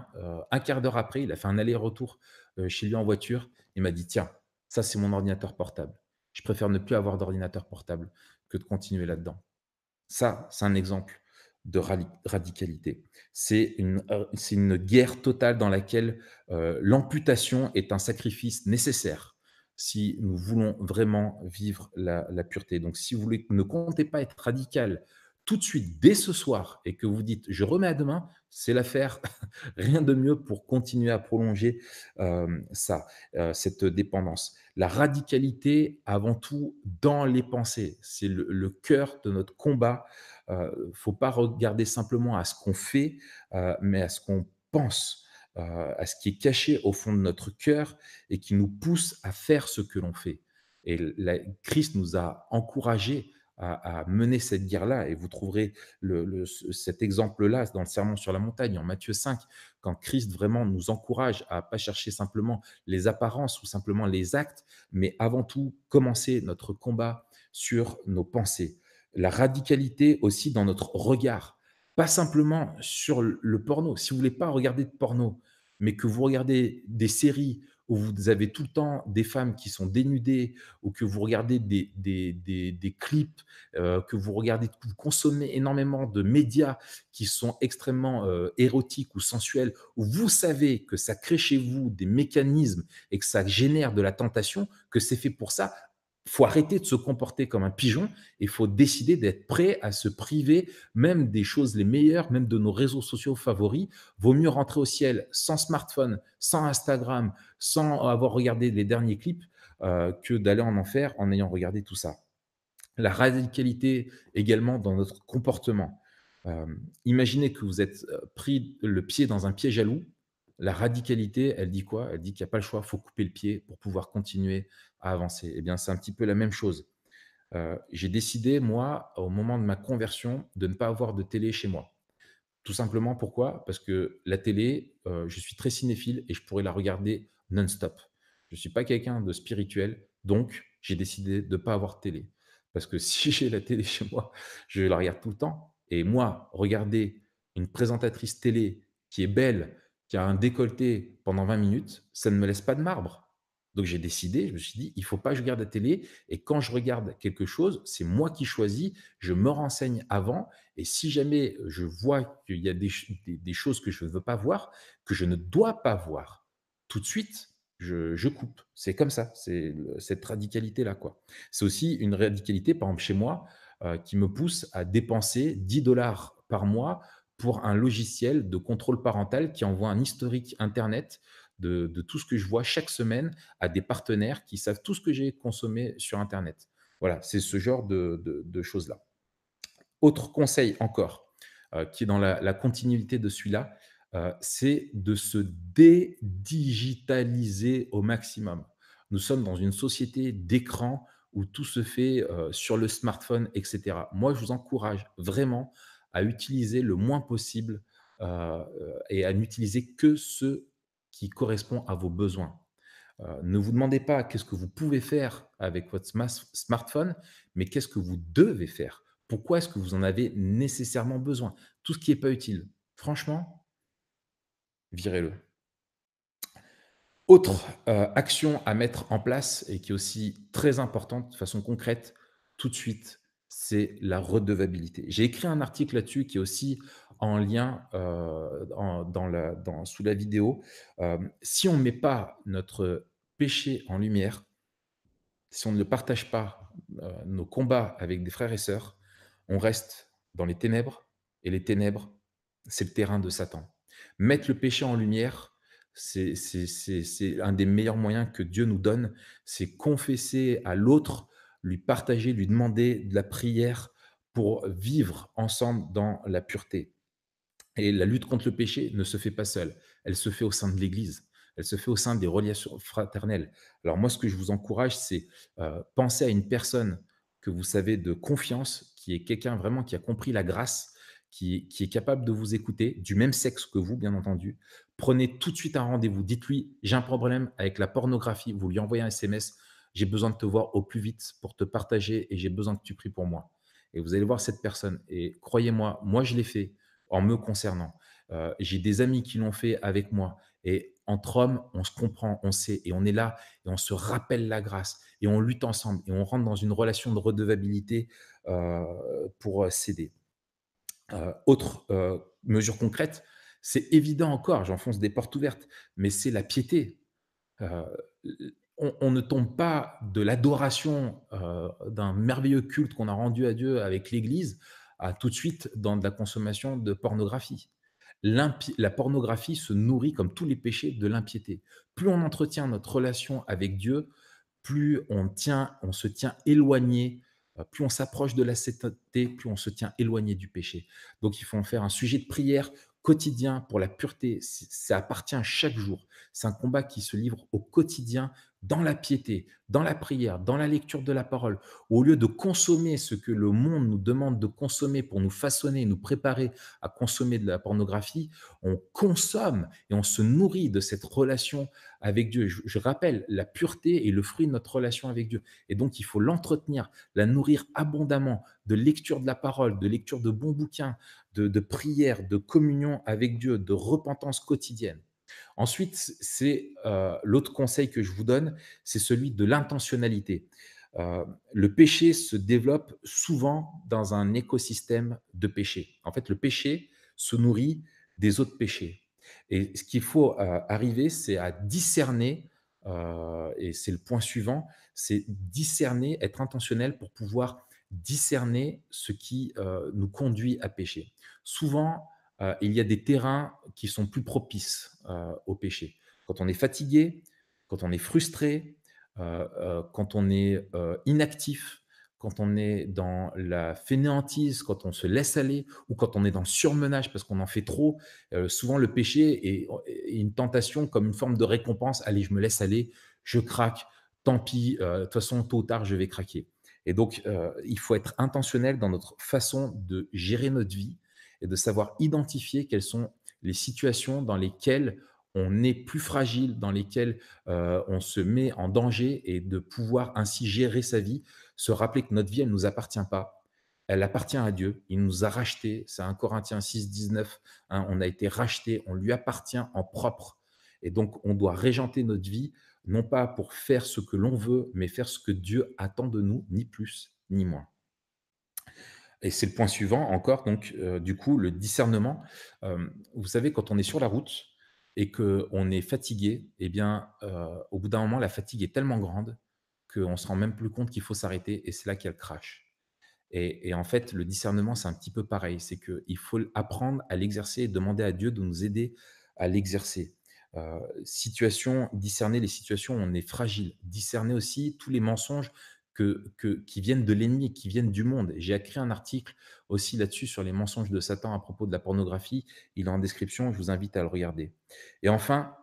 un quart d'heure après, il a fait un aller-retour chez lui en voiture. Il m'a dit tiens, ça c'est mon ordinateur portable. Je préfère ne plus avoir d'ordinateur portable que de continuer là-dedans. Ça, c'est un exemple de radicalité. Euh, c'est une, guerre totale dans laquelle euh, l'amputation est un sacrifice nécessaire si nous voulons vraiment vivre la, pureté. Donc si vous voulez, ne comptez pas être radical tout de suite, dès ce soir, et que vous dites je remets à demain, c'est l'affaire. Rien de mieux pour continuer à prolonger euh, ça, euh, cette dépendance. La radicalité, avant tout, dans les pensées. C'est le, cœur de notre combat. Il euh, ne faut pas regarder simplement à ce qu'on fait, mais à ce qu'on pense, à ce qui est caché au fond de notre cœur et qui nous pousse à faire ce que l'on fait. Et la, Christ nous a encouragés à, mener cette guerre-là. Et vous trouverez cet exemple-là dans le Sermon sur la montagne, en Matthieu 5, quand Christ vraiment nous encourage à pas chercher simplement les apparences ou simplement les actes, mais avant tout commencer notre combat sur nos pensées. La radicalité aussi dans notre regard, pas simplement sur le porno. Si vous voulez pas regarder de porno, mais que vous regardez des séries où vous avez tout le temps des femmes qui sont dénudées, ou que vous regardez des, des, clips, euh, que vous regardez, vous consommez énormément de médias qui sont extrêmement euh, érotiques ou sensuels, où vous savez que ça crée chez vous des mécanismes et que ça génère de la tentation, que c'est fait pour ça, il faut arrêter de se comporter comme un pigeon et il faut décider d'être prêt à se priver même des choses les meilleures, même de nos réseaux sociaux favoris. Vaut mieux rentrer au ciel sans smartphone, sans Instagram, sans avoir regardé les derniers clips euh, que d'aller en enfer en ayant regardé tout ça. La radicalité également dans notre comportement. Euh, imaginez que vous êtes euh, pris le pied dans un piège jaloux la radicalité, elle dit quoi Elle dit qu'il n'y a pas le choix, il faut couper le pied pour pouvoir continuer à avancer. Eh bien, c'est un petit peu la même chose. Euh, j'ai décidé, moi, au moment de ma conversion, de ne pas avoir de télé chez moi. Tout simplement pourquoi Parce que la télé, euh, je suis très cinéphile et je pourrais la regarder non-stop. Je ne suis pas quelqu'un de spirituel, donc j'ai décidé de ne pas avoir de télé. Parce que si j'ai la télé chez moi, je la regarde tout le temps. Et moi, regarder une présentatrice télé qui est belle, qui a un décolleté pendant 20 minutes, ça ne me laisse pas de marbre. Donc j'ai décidé, je me suis dit, il faut pas que je regarde la télé. Et quand je regarde quelque chose, c'est moi qui choisis, je me renseigne avant. Et si jamais je vois qu'il y a des, choses que je ne veux pas voir, que je ne dois pas voir, tout de suite, je, coupe. C'est comme ça, c'est cette radicalité-là. quoi. C'est aussi une radicalité, par exemple chez moi, euh, qui me pousse à dépenser 10 dollars par mois pour un logiciel de contrôle parental qui envoie un historique Internet de, tout ce que je vois chaque semaine à des partenaires qui savent tout ce que j'ai consommé sur Internet. Voilà, c'est ce genre de, choses-là. Autre conseil encore, euh, qui est dans la, continuité de celui-là, euh, c'est de se dédigitaliser au maximum. Nous sommes dans une société d'écran où tout se fait euh, sur le smartphone, etc. Moi, je vous encourage vraiment à utiliser le moins possible euh, euh, et à n'utiliser que ce qui correspond à vos besoins. Euh, ne vous demandez pas qu'est-ce que vous pouvez faire avec votre smartphone, mais qu'est-ce que vous devez faire. Pourquoi est-ce que vous en avez nécessairement besoin Tout ce qui n'est pas utile, franchement, virez-le. Autre action à mettre en place et qui est aussi très importante de façon concrète, tout de suite, c'est la redevabilité. J'ai écrit un article là-dessus qui est aussi en lien euh, dans la, sous la vidéo. Euh, si on ne met pas notre péché en lumière, si on ne partage pas euh, nos combats avec des frères et sœurs, on reste dans les ténèbres, et les ténèbres, c'est le terrain de Satan. Mettre le péché en lumière, c'est un des meilleurs moyens que Dieu nous donne, c'est confesser à l'autre lui partager, lui demander de la prière pour vivre ensemble dans la pureté. Et la lutte contre le péché ne se fait pas seule, elle se fait au sein de l'Église, elle se fait au sein des relations fraternelles. Alors moi, ce que je vous encourage, c'est euh, penser à une personne que vous savez de confiance, qui est quelqu'un vraiment qui a compris la grâce, qui, qui, est capable de vous écouter, du même sexe que vous, bien entendu. Prenez tout de suite un rendez-vous. Dites-lui, j'ai un problème avec la pornographie. Vous lui envoyez un SMS j'ai besoin de te voir au plus vite pour te partager et j'ai besoin que tu pries pour moi. Et vous allez voir cette personne. Et croyez-moi, moi je l'ai fait en me concernant. Euh, j'ai des amis qui l'ont fait avec moi. Et entre hommes, on se comprend, on sait, et on est là, et on se rappelle la grâce, et on lutte ensemble, et on rentre dans une relation de redevabilité euh, pour euh, s'aider. autre mesure concrète, c'est évident encore, j'enfonce des portes ouvertes, mais c'est la piété on, ne tombe pas de l'adoration euh, d'un merveilleux culte qu'on a rendu à Dieu avec l'Église à tout de suite dans la consommation de pornographie. la pornographie se nourrit, comme tous les péchés, de l'impiété. Plus on entretient notre relation avec Dieu, plus on, on se tient éloigné, euh, plus on s'approche de la sainteté, plus on se tient éloigné du péché. Donc il faut en faire un sujet de prière quotidien pour la pureté. Ça appartient à chaque jour. C'est un combat qui se livre au quotidien dans la piété, dans la prière, dans la lecture de la parole, au lieu de consommer ce que le monde nous demande de consommer pour nous façonner, nous préparer à consommer de la pornographie, on consomme et on se nourrit de cette relation avec Dieu. Je, rappelle, la pureté est le fruit de notre relation avec Dieu. Et donc, il faut l'entretenir, la nourrir abondamment de lecture de la parole, de lecture de bons bouquins, de prière, de communion avec Dieu, de repentance quotidienne. Ensuite, c'est euh, l'autre conseil que je vous donne, c'est celui de l'intentionnalité. Euh, le péché se développe souvent dans un écosystème de péchés. En fait, le péché se nourrit des autres péchés. Et ce qu'il faut euh, arriver, c'est à discerner, et c'est le point suivant, c'est discerner, être intentionnel pour pouvoir discerner ce qui nous conduit à pécher. Souvent, euh, il y a des terrains qui sont plus propices euh, au péché. Quand on est fatigué, quand on est frustré, euh, quand on est inactif, quand on est dans la fainéantise, quand on se laisse aller, ou quand on est dans le surmenage parce qu'on en fait trop, souvent le péché est, est, une tentation comme une forme de récompense. Allez, je me laisse aller, je craque, tant pis, de toute façon, tôt ou tard, je vais craquer. Et donc, il faut être intentionnel dans notre façon de gérer notre vie, et de savoir identifier quelles sont les situations dans lesquelles on est plus fragile, dans lesquelles euh, on se met en danger et de pouvoir ainsi gérer sa vie, se rappeler que notre vie, elle ne nous appartient pas. Elle appartient à Dieu. Il nous a rachetés. C'est un Corinthiens 6, 19. Hein. on a été racheté. On lui appartient en propre. Et donc, on doit régenter notre vie, non pas pour faire ce que l'on veut, mais faire ce que Dieu attend de nous, ni plus, ni moins. Et c'est le point suivant encore, donc euh, du coup, le discernement. Euh, vous savez, quand on est sur la route et qu'on est fatigué, eh bien, euh, au bout d'un moment, la fatigue est tellement grande qu'on ne se rend même plus compte qu'il faut s'arrêter et c'est là qu'elle crache. Et, en fait, le discernement, c'est un petit peu pareil. C'est qu'il faut apprendre à l'exercer et demander à Dieu de nous aider à l'exercer. situation, discerner les situations où on est fragile. Discerner aussi tous les mensonges que, qui viennent de l'ennemi, qui viennent du monde. J'ai écrit un article aussi là-dessus sur les mensonges de Satan à propos de la pornographie. Il est en description, je vous invite à le regarder. Et enfin,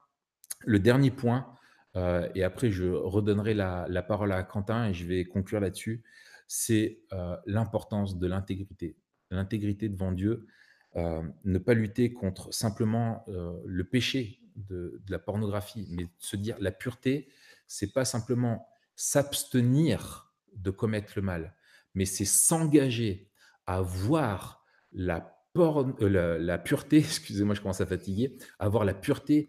le dernier point, euh, et après je redonnerai la, parole à Quentin et je vais conclure là-dessus, c'est euh, l'importance de l'intégrité. L'intégrité devant Dieu, euh, ne pas lutter contre simplement le péché de, de, la pornographie, mais se dire la pureté, c'est pas simplement s'abstenir de commettre le mal, mais c'est s'engager à voir la, euh, pureté, excusez-moi, je commence à fatiguer, à la pureté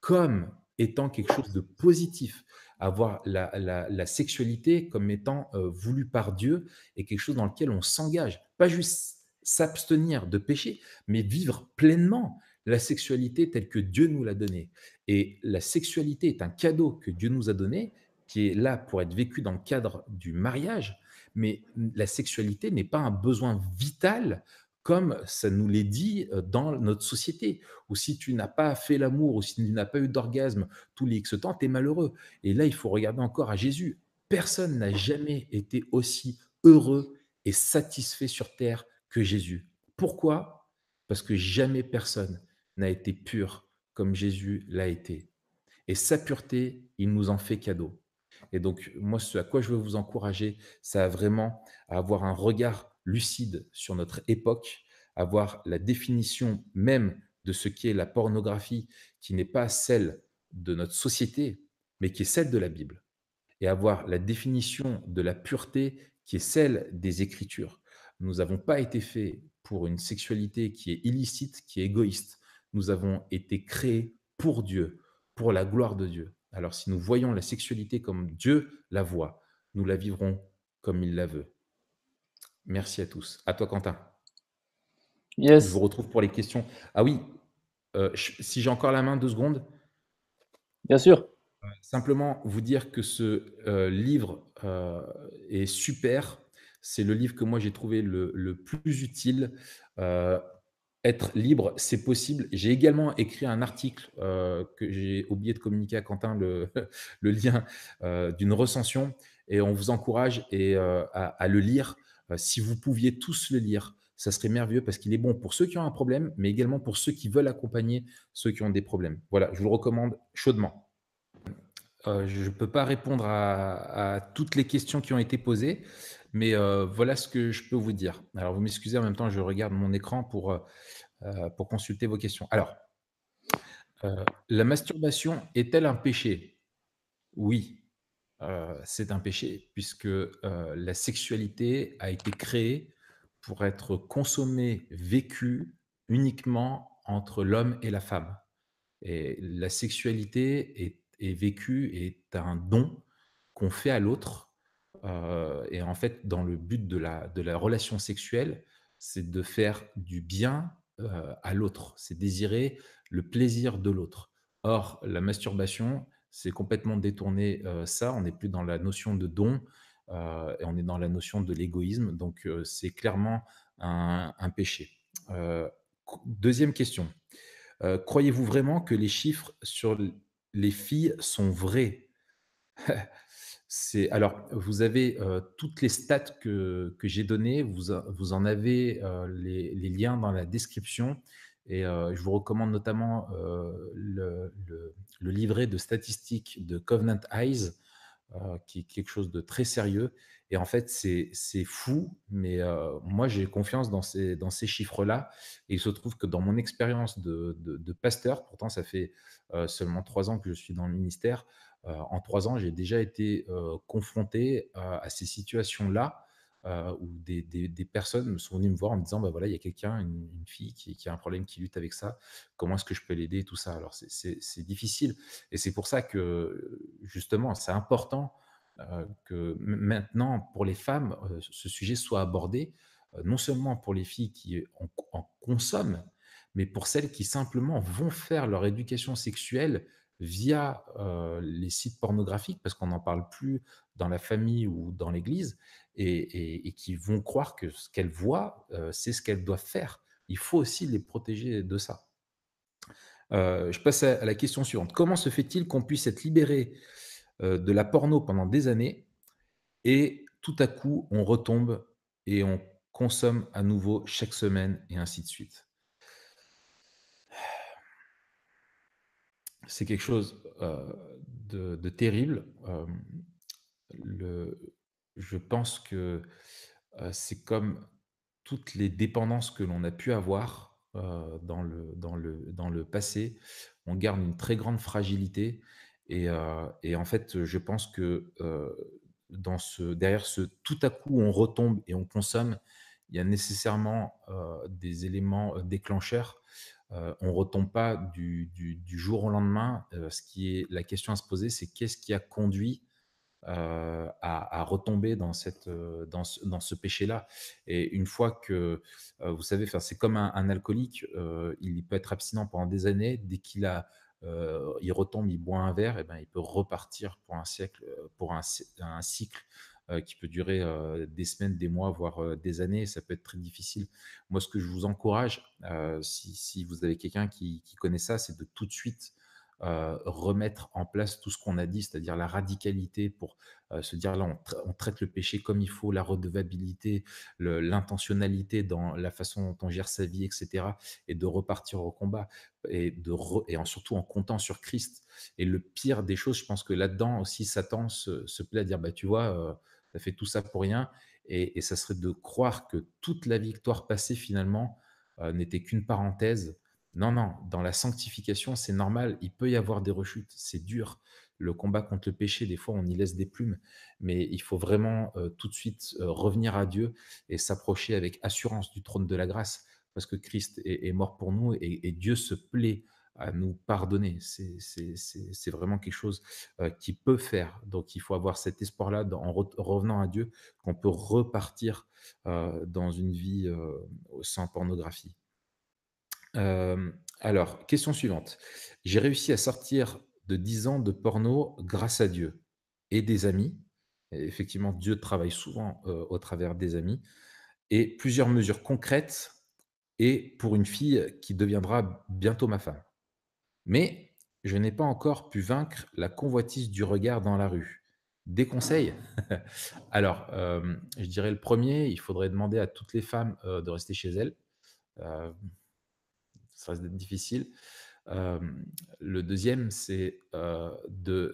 comme étant quelque chose de positif, avoir la, la, sexualité comme étant euh, voulu par Dieu et quelque chose dans lequel on s'engage. Pas juste s'abstenir de pécher, mais vivre pleinement la sexualité telle que Dieu nous l'a donnée. Et la sexualité est un cadeau que Dieu nous a donné qui est là pour être vécu dans le cadre du mariage, mais la sexualité n'est pas un besoin vital comme ça nous l'est dit euh, dans notre société. Ou si tu n'as pas fait l'amour, ou si tu n'as pas eu d'orgasme tous les X temps, tu es malheureux. Et là, il faut regarder encore à Jésus. Personne n'a jamais été aussi heureux et satisfait sur terre que Jésus. Pourquoi Parce que jamais personne n'a été pur comme Jésus l'a été. Et sa pureté, il nous en fait cadeau. Et donc, moi, ce à quoi je veux vous encourager, c'est vraiment à avoir un regard lucide sur notre époque, avoir la définition même de ce qu'est la pornographie, qui n'est pas celle de notre société, mais qui est celle de la Bible, et avoir la définition de la pureté, qui est celle des Écritures. Nous n'avons pas été faits pour une sexualité qui est illicite, qui est égoïste. Nous avons été créés pour Dieu, pour la gloire de Dieu. Alors si nous voyons la sexualité comme Dieu la voit, nous la vivrons comme il la veut. Merci à tous. À toi, Quentin. Yes. Je vous retrouve pour les questions. Ah oui, euh, si j'ai encore la main, deux secondes. Bien sûr. Euh, simplement vous dire que ce euh, livre est super. C'est le livre que moi j'ai trouvé le plus utile être libre, c'est possible. J'ai également écrit un article euh, que j'ai oublié de communiquer à Quentin le, lien euh, d'une recension et on vous encourage et, euh, à, le lire. si vous pouviez tous le lire, ça serait merveilleux parce qu'il est bon pour ceux qui ont un problème, mais également pour ceux qui veulent accompagner ceux qui ont des problèmes. Voilà, je vous le recommande chaudement. je ne peux pas répondre à, toutes les questions qui ont été posées. Mais euh, voilà ce que je peux vous dire. Alors, vous m'excusez, en même temps, je regarde mon écran pour, euh, euh, pour consulter vos questions. Alors, la masturbation est-elle un péché Oui, c'est un péché, puisque la sexualité a été créée pour être consommée, vécue uniquement entre l'homme et la femme. Et la sexualité est, est vécue, est un don qu'on fait à l'autre euh, et en fait, dans le but de la, de la relation sexuelle, c'est de faire du bien euh, à l'autre, c'est désirer le plaisir de l'autre. Or, la masturbation, c'est complètement détourner euh, ça, on n'est plus dans la notion de don, et on est dans la notion de l'égoïsme, donc c'est clairement un, un péché. deuxième question, croyez-vous vraiment que les chiffres sur les filles sont vrais alors vous avez euh, toutes les stats que, j'ai données, vous, en avez euh, les, liens dans la description et euh, je vous recommande notamment le, livret de statistiques de Covenant Eyes qui est quelque chose de très sérieux et en fait c'est fou mais moi j'ai confiance dans ces, chiffres là et il se trouve que dans mon expérience de pasteur pourtant ça fait seulement trois ans que je suis dans le ministère euh, en trois ans, j'ai déjà été euh, confronté euh, à ces situations-là où des, des, des, personnes sont venues me voir en me disant bah voilà, il y a quelqu'un, une, fille qui, a un problème, qui lutte avec ça, comment est-ce que je peux l'aider tout ça. Alors, c'est difficile. Et c'est pour ça que, justement, c'est important que maintenant, pour les femmes, ce sujet soit abordé, non seulement pour les filles qui en consomment, mais pour celles qui simplement vont faire leur éducation sexuelle via les sites pornographiques, parce qu'on n'en parle plus dans la famille ou dans l'église, et, qui vont croire que ce qu'elles voient, c'est ce qu'elles doivent faire. Il faut aussi les protéger de ça. je passe à la question suivante. Comment se fait-il qu'on puisse être libéré de la porno pendant des années et tout à coup on retombe et on consomme à nouveau chaque semaine et ainsi de suite c'est quelque chose euh, de, terrible. Euh, je pense que euh, c'est comme toutes les dépendances que l'on a pu avoir dans, le, passé. On garde une très grande fragilité. Et, en fait, je pense que dans ce, derrière ce tout à coup, on retombe et on consomme, il y a nécessairement des éléments déclencheurs euh, on ne retombe pas du, jour au lendemain. Euh, ce qui est, la question à se poser, c'est qu'est-ce qui a conduit euh, à, retomber dans, cette, dans ce, dans ce péché-là. Et une fois que, vous savez, c'est comme un, alcoolique, il peut être abstinent pendant des années, dès qu'il a... il retombe, il boit un verre, et eh ben il peut repartir pour un siècle, pour un cycle euh, qui peut durer euh, des semaines, des mois, voire euh, des années. Ça peut être très difficile. Moi, ce que je vous encourage, si, vous avez quelqu'un qui connaît ça, c'est de tout de suite euh, remettre en place tout ce qu'on a dit, c'est-à-dire la radicalité pour euh, se dire là, on, traite le péché comme il faut, la redevabilité, l'intentionnalité dans la façon dont on gère sa vie, etc. Et de repartir au combat et, de et en, surtout en comptant sur Christ. Et le pire des choses, je pense que là-dedans aussi, Satan se, plaît à dire, bah, tu vois, ça euh, tu as fait tout ça pour rien. et, ça serait de croire que toute la victoire passée, finalement, n'était qu'une parenthèse non, non, dans la sanctification, c'est normal, il peut y avoir des rechutes, c'est dur. Le combat contre le péché, des fois, on y laisse des plumes, mais il faut vraiment euh, tout de suite euh, revenir à Dieu et s'approcher avec assurance du trône de la grâce, parce que Christ est, mort pour nous et, Dieu se plaît à nous pardonner. C'est vraiment quelque chose qu'il euh, qui peut faire. Donc, il faut avoir cet espoir-là, en revenant à Dieu, qu'on peut repartir dans une vie sans pornographie alors, question suivante. J'ai réussi à sortir de 10 ans de porno grâce à Dieu et des amis. effectivement, Dieu travaille souvent au travers des amis. Et plusieurs mesures concrètes et pour une fille qui deviendra bientôt ma femme. Mais je n'ai pas encore pu vaincre la convoitise du regard dans la rue. Des conseils Alors, je dirais le premier, il faudrait demander à toutes les femmes de rester chez elles. Euh, ça risque d'être difficile. le deuxième, c'est de,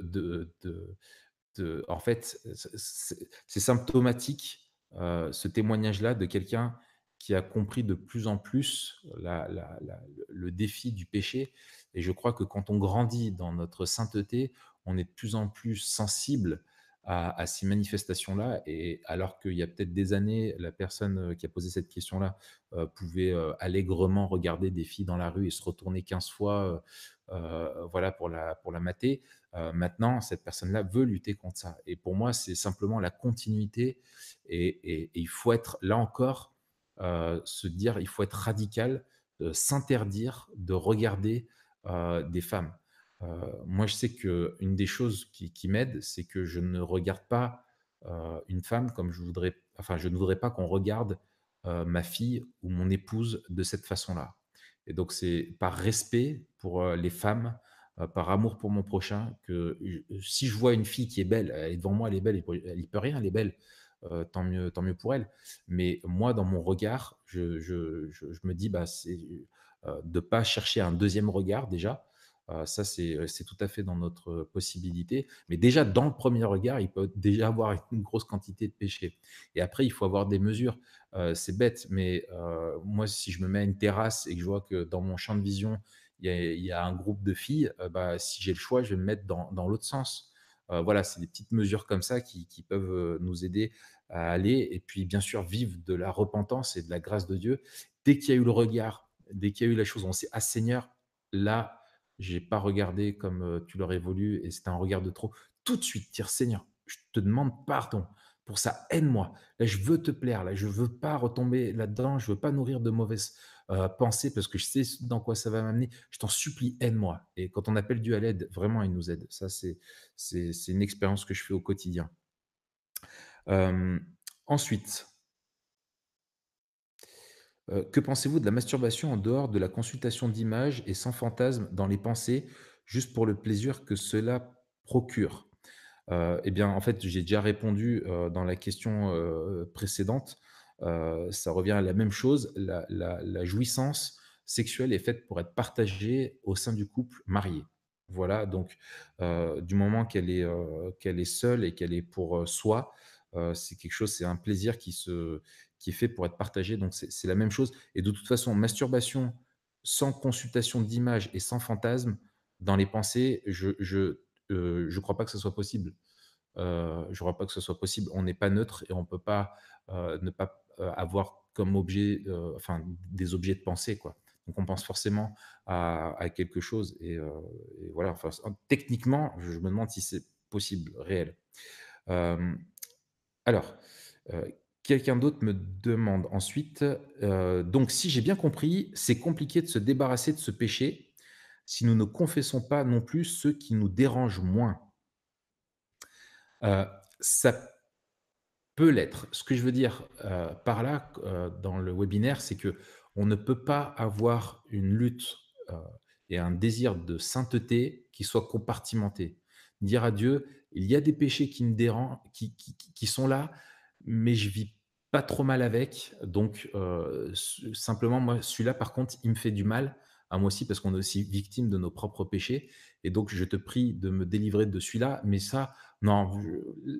de, En fait, c'est symptomatique, ce témoignage-là, de quelqu'un qui a compris de plus en plus le défi du péché. Et je crois que quand on grandit dans notre sainteté, on est de plus en plus sensible à, ces manifestations-là. Et alors qu'il y a peut-être des années, la personne euh, qui a posé cette question-là euh, pouvait euh, allègrement regarder des filles dans la rue et se retourner 15 fois voilà, pour, la, pour la mater. maintenant, cette personne-là veut lutter contre ça. Et pour moi, c'est simplement la continuité. Et, et, il faut être, là encore, se dire, il faut être radical, s'interdire de regarder des femmes. Euh, moi, je sais qu'une des choses qui, m'aide, c'est que je ne regarde pas euh, une femme comme je voudrais, enfin, je ne voudrais pas qu'on regarde euh, ma fille ou mon épouse de cette façon-là. Et donc, c'est par respect pour les femmes, par amour pour mon prochain, que si je vois une fille qui est belle, elle est devant moi, elle est belle, elle ne peut rien, elle est belle, tant, mieux, tant mieux pour elle. Mais moi, dans mon regard, je, me dis bah, de ne pas chercher un deuxième regard déjà, euh, ça, euh, c'est tout à fait dans notre possibilité. Mais déjà, dans le premier regard, il peut déjà avoir une grosse quantité de péché. Et après, il faut avoir des mesures. Euh, c'est bête, mais moi, si je me mets à une terrasse et que je vois que dans mon champ de vision, il y a, un groupe de filles, bah, si j'ai le choix, je vais me mettre dans, l'autre sens. voilà, c'est des petites mesures comme ça qui, peuvent nous aider à aller. Et puis, bien sûr, vivre de la repentance et de la grâce de Dieu. Dès qu'il y a eu le regard, dès qu'il y a eu la chose, on sait Ah Seigneur, là, j'ai pas regardé comme tu l'aurais voulu et c'était un regard de trop. Tout de suite, dire Seigneur, je te demande pardon pour ça, aide-moi. Là, je veux te plaire. Là, je veux pas retomber là-dedans. Je veux pas nourrir de mauvaises pensées parce que je sais dans quoi ça va m'amener. Je t'en supplie, aide-moi. Et quand on appelle Dieu à l'aide, vraiment, il nous aide. Ça, c'est c'est une expérience que je fais au quotidien. ensuite, euh, que pensez-vous de la masturbation en dehors de la consultation d'images et sans fantasme dans les pensées, juste pour le plaisir que cela procure euh, Eh bien, en fait, j'ai déjà répondu euh, dans la question précédente. ça revient à la même chose. La, jouissance sexuelle est faite pour être partagée au sein du couple marié. Voilà, donc du moment qu'elle est, qu'elle est seule et qu'elle est pour soi, c'est quelque chose, c'est un plaisir qui se, qui est fait pour être partagé. Donc c'est la même chose. Et de toute façon, masturbation sans consultation d'image et sans fantasme dans les pensées, je je, euh, crois pas que ce soit possible. Euh, je ne crois pas que ce soit possible. On n'est pas neutre et on ne peut pas euh, ne pas avoir comme objet, enfin des objets de pensée quoi. Donc on pense forcément à, quelque chose et voilà. Enfin, techniquement, je me demande si c'est possible, réel. alors, Quelqu'un d'autre me demande ensuite, euh, donc si j'ai bien compris, c'est compliqué de se débarrasser de ce péché si nous ne confessons pas non plus ceux qui nous dérangent moins. Euh, ça peut l'être. Ce que je veux dire euh, par là, dans le webinaire, c'est que on ne peut pas avoir une lutte et un désir de sainteté qui soit compartimenté. Dire à Dieu, il y a des péchés qui me dérangent, qui, sont là, mais je vis pas trop mal avec. Donc, euh, simplement, moi, celui-là, par contre, il me fait du mal à moi aussi parce qu'on est aussi victime de nos propres péchés. Et donc, je te prie de me délivrer de celui-là. Mais ça, non,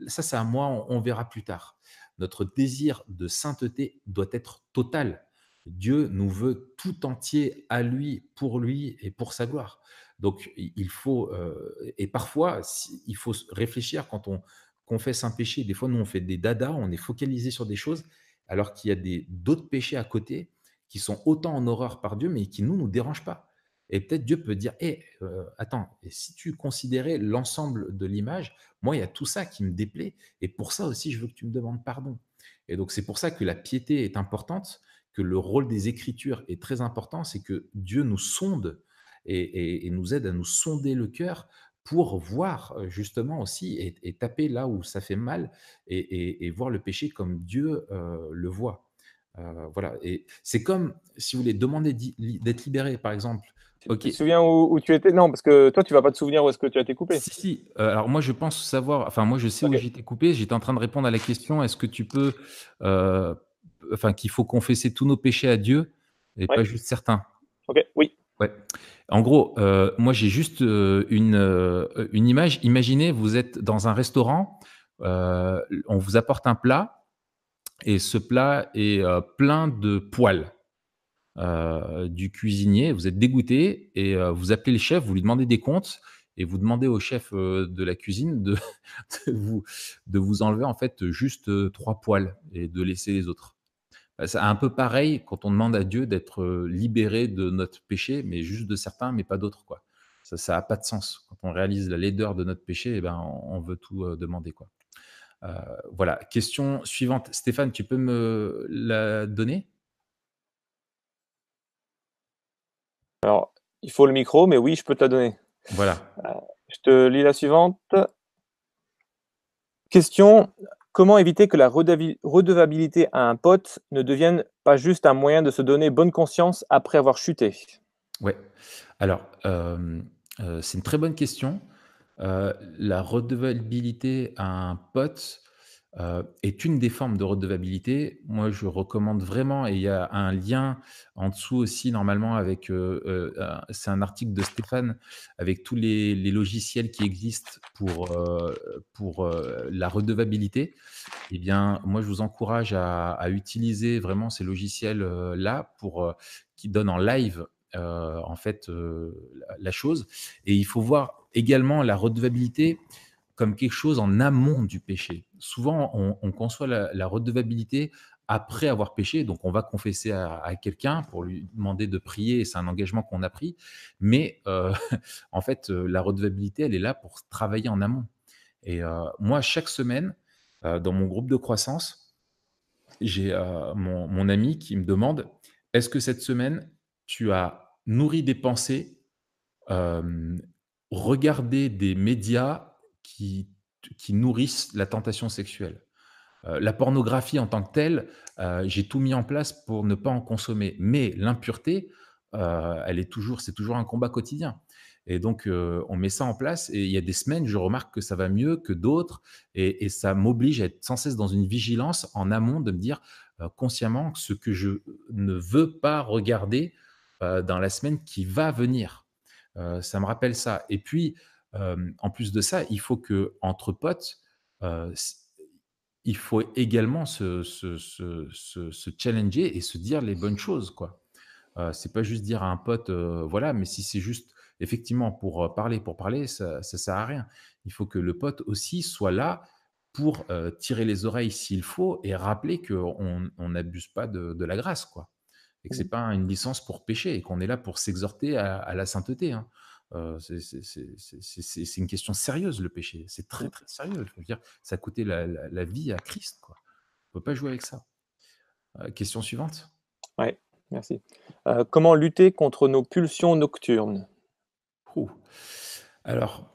ça, c'est à moi, on, verra plus tard. Notre désir de sainteté doit être total. Dieu nous veut tout entier à lui, pour lui et pour sa gloire. Donc, il faut, euh, et parfois, il faut réfléchir quand on confesse un péché. Des fois, nous, on fait des dadas, on est focalisé sur des choses, alors qu'il y a d'autres péchés à côté qui sont autant en horreur par Dieu, mais qui nous, nous dérangent pas. Et peut-être Dieu peut dire, hé, eh, euh, attends, et si tu considérais l'ensemble de l'image, moi, il y a tout ça qui me déplaît, et pour ça aussi, je veux que tu me demandes pardon. Et donc, c'est pour ça que la piété est importante, que le rôle des Écritures est très important, c'est que Dieu nous sonde et, nous aide à nous sonder le cœur pour voir justement aussi et, taper là où ça fait mal et, voir le péché comme Dieu le voit. voilà, et c'est comme si vous voulez demander d'être libéré, par exemple. Tu, te souviens où, tu étais Non, parce que toi, tu vas pas te souvenir où est-ce que tu as été coupé. Si, si. alors moi, je pense savoir. Enfin, moi, je sais où j'étais coupé. J'étais en train de répondre à la question est-ce que tu peux, enfin, qu'il faut confesser tous nos péchés à Dieu et pas juste certains. Ok, oui. Ouais. En gros, euh, moi j'ai juste euh, une, euh, une, image. Imaginez, vous êtes dans un restaurant, on vous apporte un plat et ce plat est plein de poils du cuisinier. Vous êtes dégoûté et vous appelez le chef, vous lui demandez des comptes et vous demandez au chef de la cuisine de, vous, de vous enlever en fait juste trois poils et de laisser les autres. C'est un peu pareil quand on demande à Dieu d'être libéré de notre péché, mais juste de certains, mais pas d'autres. quoi. Ça n'a pas de sens. Quand on réalise la laideur de notre péché, eh ben, on, veut tout demander. quoi. voilà, question suivante. Stéphane, tu peux me la donner Alors, il faut le micro, mais oui, je peux te la donner. Voilà. Euh, je te lis la suivante. Question, Comment éviter que la redevabilité à un pote ne devienne pas juste un moyen de se donner bonne conscience après avoir chuté Ouais. Alors, euh, c'est une très bonne question. Euh, la redevabilité à un pote, euh, est une des formes de redevabilité. Moi, je recommande vraiment, et il y a un lien en dessous aussi, normalement, avec, euh, euh, c'est un article de Stéphane, avec tous les, logiciels qui existent pour, pour la redevabilité. Eh bien, moi, je vous encourage à, utiliser vraiment ces logiciels-là pour qui donnent en live. en fait, la chose. Et il faut voir également la redevabilité comme quelque chose en amont du péché. Souvent, on, conçoit la, redevabilité après avoir péché, donc on va confesser à, quelqu'un pour lui demander de prier, c'est un engagement qu'on a pris, mais euh, en fait, euh, la redevabilité, elle est là pour travailler en amont. Et euh, moi, chaque semaine, dans mon groupe de croissance, j'ai mon, mon ami qui me demande, est-ce que cette semaine, tu as nourri des pensées, regardé des médias qui, qui nourrissent la tentation sexuelle. Euh, la pornographie en tant que telle, euh, j'ai tout mis en place pour ne pas en consommer. Mais l'impureté, euh, elle est toujours, c'est toujours un combat quotidien. Et donc, on met ça en place. Et il y a des semaines, je remarque que ça va mieux que d'autres. Et, et ça m'oblige à être sans cesse dans une vigilance en amont de me dire consciemment ce que je ne veux pas regarder dans la semaine qui va venir. ça me rappelle ça. Et puis, euh, en plus de ça, il faut que entre potes, euh, il faut également se, challenger et se dire les bonnes choses, quoi. Euh, c'est pas juste dire à un pote, euh, voilà, mais si c'est juste effectivement pour parler, pour parler, ça, ça sert à rien. Il faut que le pote aussi soit là pour tirer les oreilles s'il faut et rappeler qu'on n'abuse pas de, la grâce, quoi. Et que n'est pas une licence pour pécher et qu'on est là pour s'exhorter à, la sainteté. Hein c'est une question sérieuse, le péché. C'est très, mmh. très sérieux. Je veux dire, ça a coûté la, vie à Christ. Quoi. On ne peut pas jouer avec ça. question suivante. Oui, merci. comment lutter contre nos pulsions nocturnes Alors,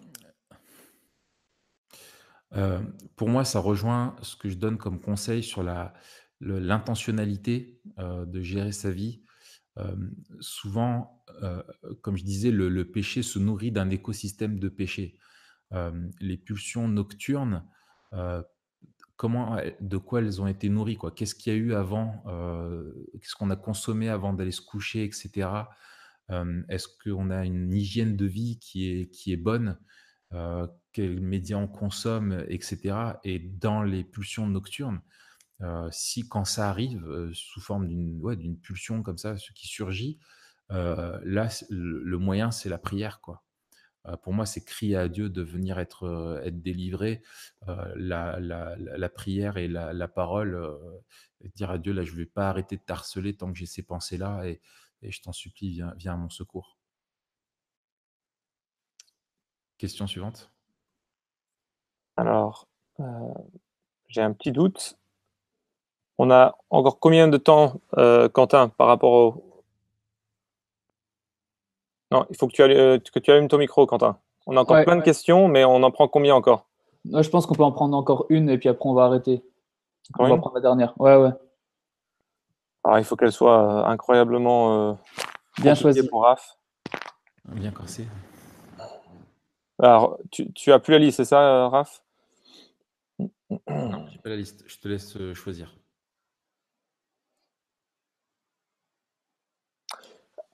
pour moi, ça rejoint ce que je donne comme conseil sur l'intentionnalité de gérer sa vie souvent, comme je disais, le, péché se nourrit d'un écosystème de péché. les pulsions nocturnes, comment, eh, de quoi elles ont été nourries Qu'est-ce qu'il y a eu avant Qu'est-ce qu'on a consommé avant d'aller se coucher, etc. Est-ce qu'on a une hygiène de vie qui est, qui est bonne Quels médias on consomme, etc. Et dans les pulsions nocturnes, si quand ça arrive sous forme d'une ouais, d'une pulsion comme ça, ce qui surgit, là le, moyen c'est la prière quoi. pour moi c'est crier à Dieu de venir être être délivré. La, la, la, prière et la, la parole, dire à Dieu là je vais pas arrêter de t'harceler tant que j'ai ces pensées là et, et je t'en supplie viens viens à mon secours. Question suivante. Alors j'ai un petit doute on a encore combien de temps, euh, Quentin, par rapport au... Non, il faut que tu, allumes, euh, que tu ton micro, Quentin. On a encore plein de questions, mais on en prend combien encore Je pense qu'on peut en prendre encore une et puis après on va arrêter. on va prendre la dernière. Ouais, ouais. Alors, ah, il faut qu'elle soit euh, incroyablement bien choisie pour Raph. Bien corsée. Alors, tu, tu, as plus la liste, c'est ça, Raph Non, n'ai pas la liste. Je te laisse choisir.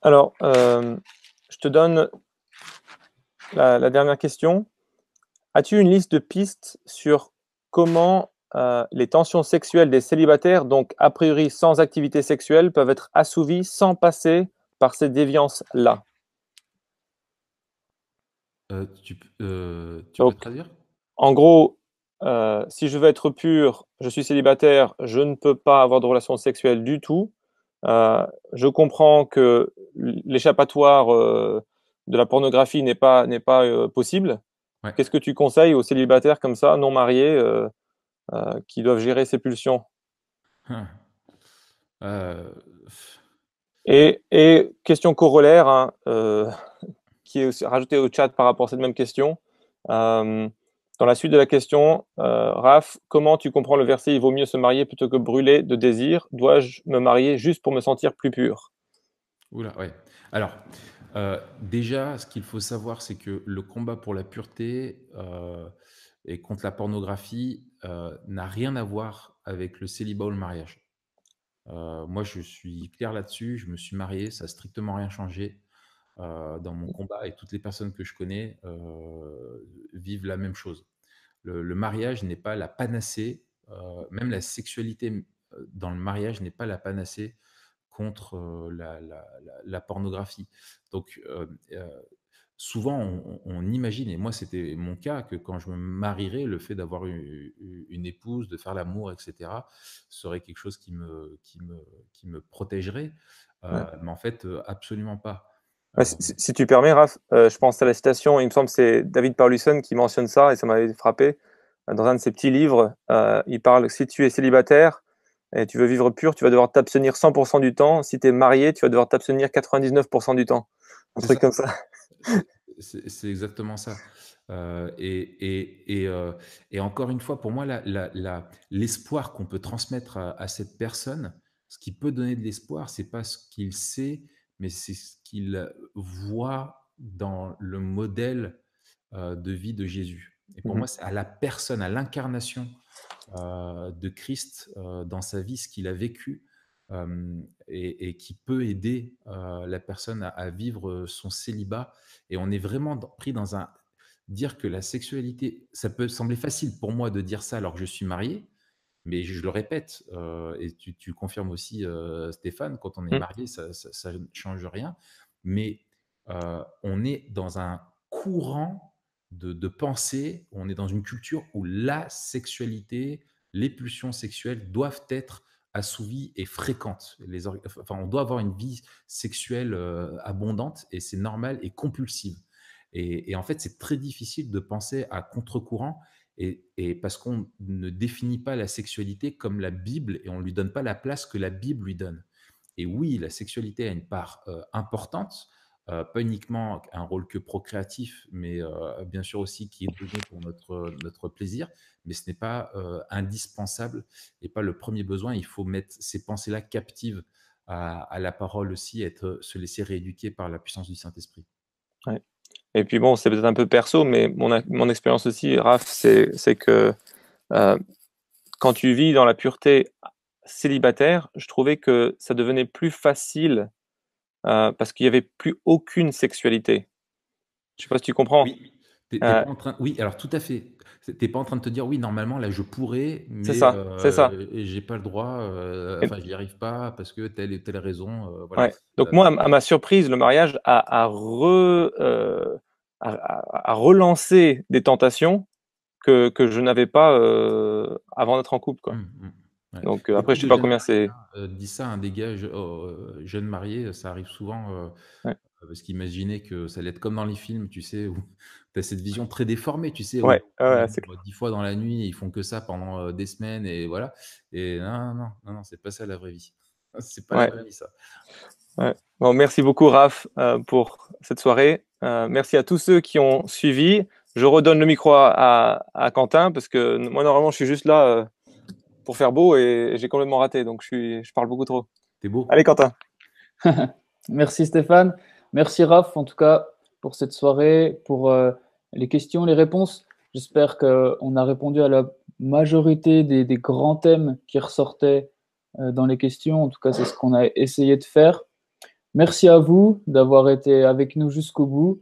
Alors, euh, je te donne la, dernière question. As-tu une liste de pistes sur comment euh, les tensions sexuelles des célibataires, donc a priori sans activité sexuelle, peuvent être assouvies sans passer par ces déviances-là euh, Tu, En gros, si je veux être pur, je suis célibataire, je ne peux pas avoir de relations sexuelles du tout. Euh, je comprends que l'échappatoire euh, de la pornographie n'est pas, n'est pas euh, possible. Qu'est-ce que tu conseilles aux célibataires comme ça, non mariés, qui doivent gérer ces pulsions hein. et, question corollaire, hein, qui est rajoutée au chat par rapport à cette même question, dans la suite de la question, euh, Raph, comment tu comprends le verset Il vaut mieux se marier plutôt que brûler de désir Dois-je me marier juste pour me sentir plus pur Oula, ouais. Alors, euh, déjà, ce qu'il faut savoir, c'est que le combat pour la pureté euh, et contre la pornographie n'a rien à voir avec le célibat ou le mariage. moi, je suis clair là-dessus. Je me suis marié, ça n'a strictement rien changé. Euh, dans mon combat et toutes les personnes que je connais euh, vivent la même chose. Le, mariage n'est pas la panacée, euh, même la sexualité dans le mariage n'est pas la panacée contre la, pornographie. Donc, souvent, on, imagine, et moi c'était mon cas, que quand je me marierais, le fait d'avoir une, épouse, de faire l'amour, etc., serait quelque chose qui me, qui me, qui me protégerait. mais en fait, absolument pas. Si, tu permets, Raph, euh, je pense à la citation, il me semble que c'est David Parluson qui mentionne ça et ça m'avait frappé. Dans un de ses petits livres, euh, il parle si tu es célibataire et tu veux vivre pur, tu vas devoir t'abstenir 100% du temps. Si tu es marié, tu vas devoir t'abstenir 99% du temps. Un truc comme ça. C'est exactement ça. Euh, et, encore une fois, pour moi, l'espoir qu'on peut transmettre à, à, cette personne, ce qui peut donner de l'espoir, c'est pas ce qu'il sait, mais c'est ce qu'il voit dans le modèle de vie de Jésus. Et pour mmh moi, c'est à la personne, à l'incarnation de Christ dans sa vie, ce qu'il a vécu, et, qui peut aider la personne à, à, vivre son célibat. Et on est vraiment pris dans un... Dire que la sexualité, ça peut sembler facile pour moi de dire ça alors que je suis marié, mais je, le répète, euh, et tu, tu, confirmes aussi, euh, Stéphane, quand on est mmh. marié, ça, ne change rien. Mais euh, on est dans un courant de, pensée, on est dans une culture où la sexualité, les pulsions sexuelles doivent être assouvies et fréquentes. Les enfin, on doit avoir une vie sexuelle abondante et c'est normal et compulsive. Et, et en fait, c'est très difficile de penser à contre-courant et, parce qu'on ne définit pas la sexualité comme la Bible et on ne lui donne pas la place que la Bible lui donne. Et oui, la sexualité a une part euh, importante, euh, pas uniquement un rôle que procréatif, mais euh, bien sûr aussi qui est besoin pour notre, notre plaisir, mais ce n'est pas indispensable et pas le premier besoin. Il faut mettre ces pensées-là captives à, la parole aussi, être, se laisser rééduquer par la puissance du Saint-Esprit. Ouais. Et puis bon, c'est peut-être un peu perso, mais mon, expérience aussi, Raph, c'est que euh, quand tu vis dans la pureté célibataire, je trouvais que ça devenait plus facile euh, parce qu'il n'y avait plus aucune sexualité. Je ne sais pas si tu comprends. T'es, euh. en train... Oui, alors tout à fait. n'es pas en train de te dire, oui, normalement, là, je pourrais, mais c'est ça, euh, c'est ça. j'ai pas le droit, euh, enfin, enfin, n'y arrive pas parce que telle et telle raison. Donc, moi, à ma surprise, le mariage a, a, re, relancé des tentations que, que je n'avais pas avant d'être en couple. Quoi. Hum, hum, donc après, je sais pas combien c'est. Dis dit ça, un dégât oh, jeune marié, ça arrive souvent. Parce qu'imaginer que ça allait être comme dans les films, tu sais, où as cette vision très déformée, tu sais. Ouais, Dix fois dans la nuit, ils font que ça pendant des semaines et voilà. Et non, non, non, non, c'est pas ça la vraie vie. C'est pas la vraie vie, ça. Bon, merci beaucoup, Raph, euh, pour cette soirée. Euh, merci à tous ceux qui ont suivi. Je redonne le micro à, Quentin parce que moi, normalement, je suis juste là euh, pour faire beau et j'ai complètement raté. Donc, je, je parle beaucoup trop. T'es beau. Allez, Quentin. merci, Stéphane. Merci, Raph, en tout cas, pour cette soirée, pour euh, les questions, les réponses. J'espère qu'on a répondu à la majorité des, grands thèmes qui ressortaient euh, dans les questions. En tout cas, c'est ce qu'on a essayé de faire. Merci à vous d'avoir été avec nous jusqu'au bout.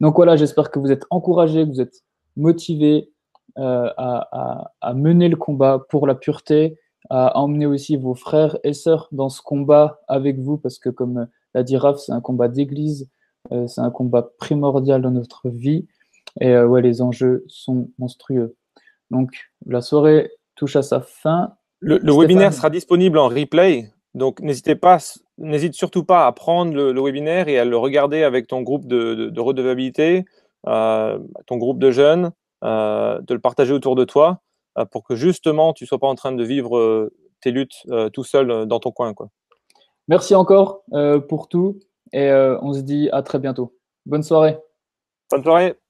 Donc voilà, j'espère que vous êtes encouragés, que vous êtes motivés euh, à, à, mener le combat pour la pureté, à emmener aussi vos frères et sœurs dans ce combat avec vous, parce que comme l'a dit Raph, c'est un combat d'église, euh, c'est un combat primordial dans notre vie. Et euh, ouais, les enjeux sont monstrueux. Donc, la soirée touche à sa fin. Le, webinaire sera disponible en replay. Donc, n'hésitez pas, n'hésite surtout pas à prendre le, webinaire et à le regarder avec ton groupe de, redevabilité, euh, ton groupe de jeunes, de le partager autour de toi pour que justement tu ne sois pas en train de vivre tes luttes tout seul dans ton coin. Quoi. Merci encore pour tout. Et euh, on se dit à très bientôt. Bonne soirée. Bonne soirée.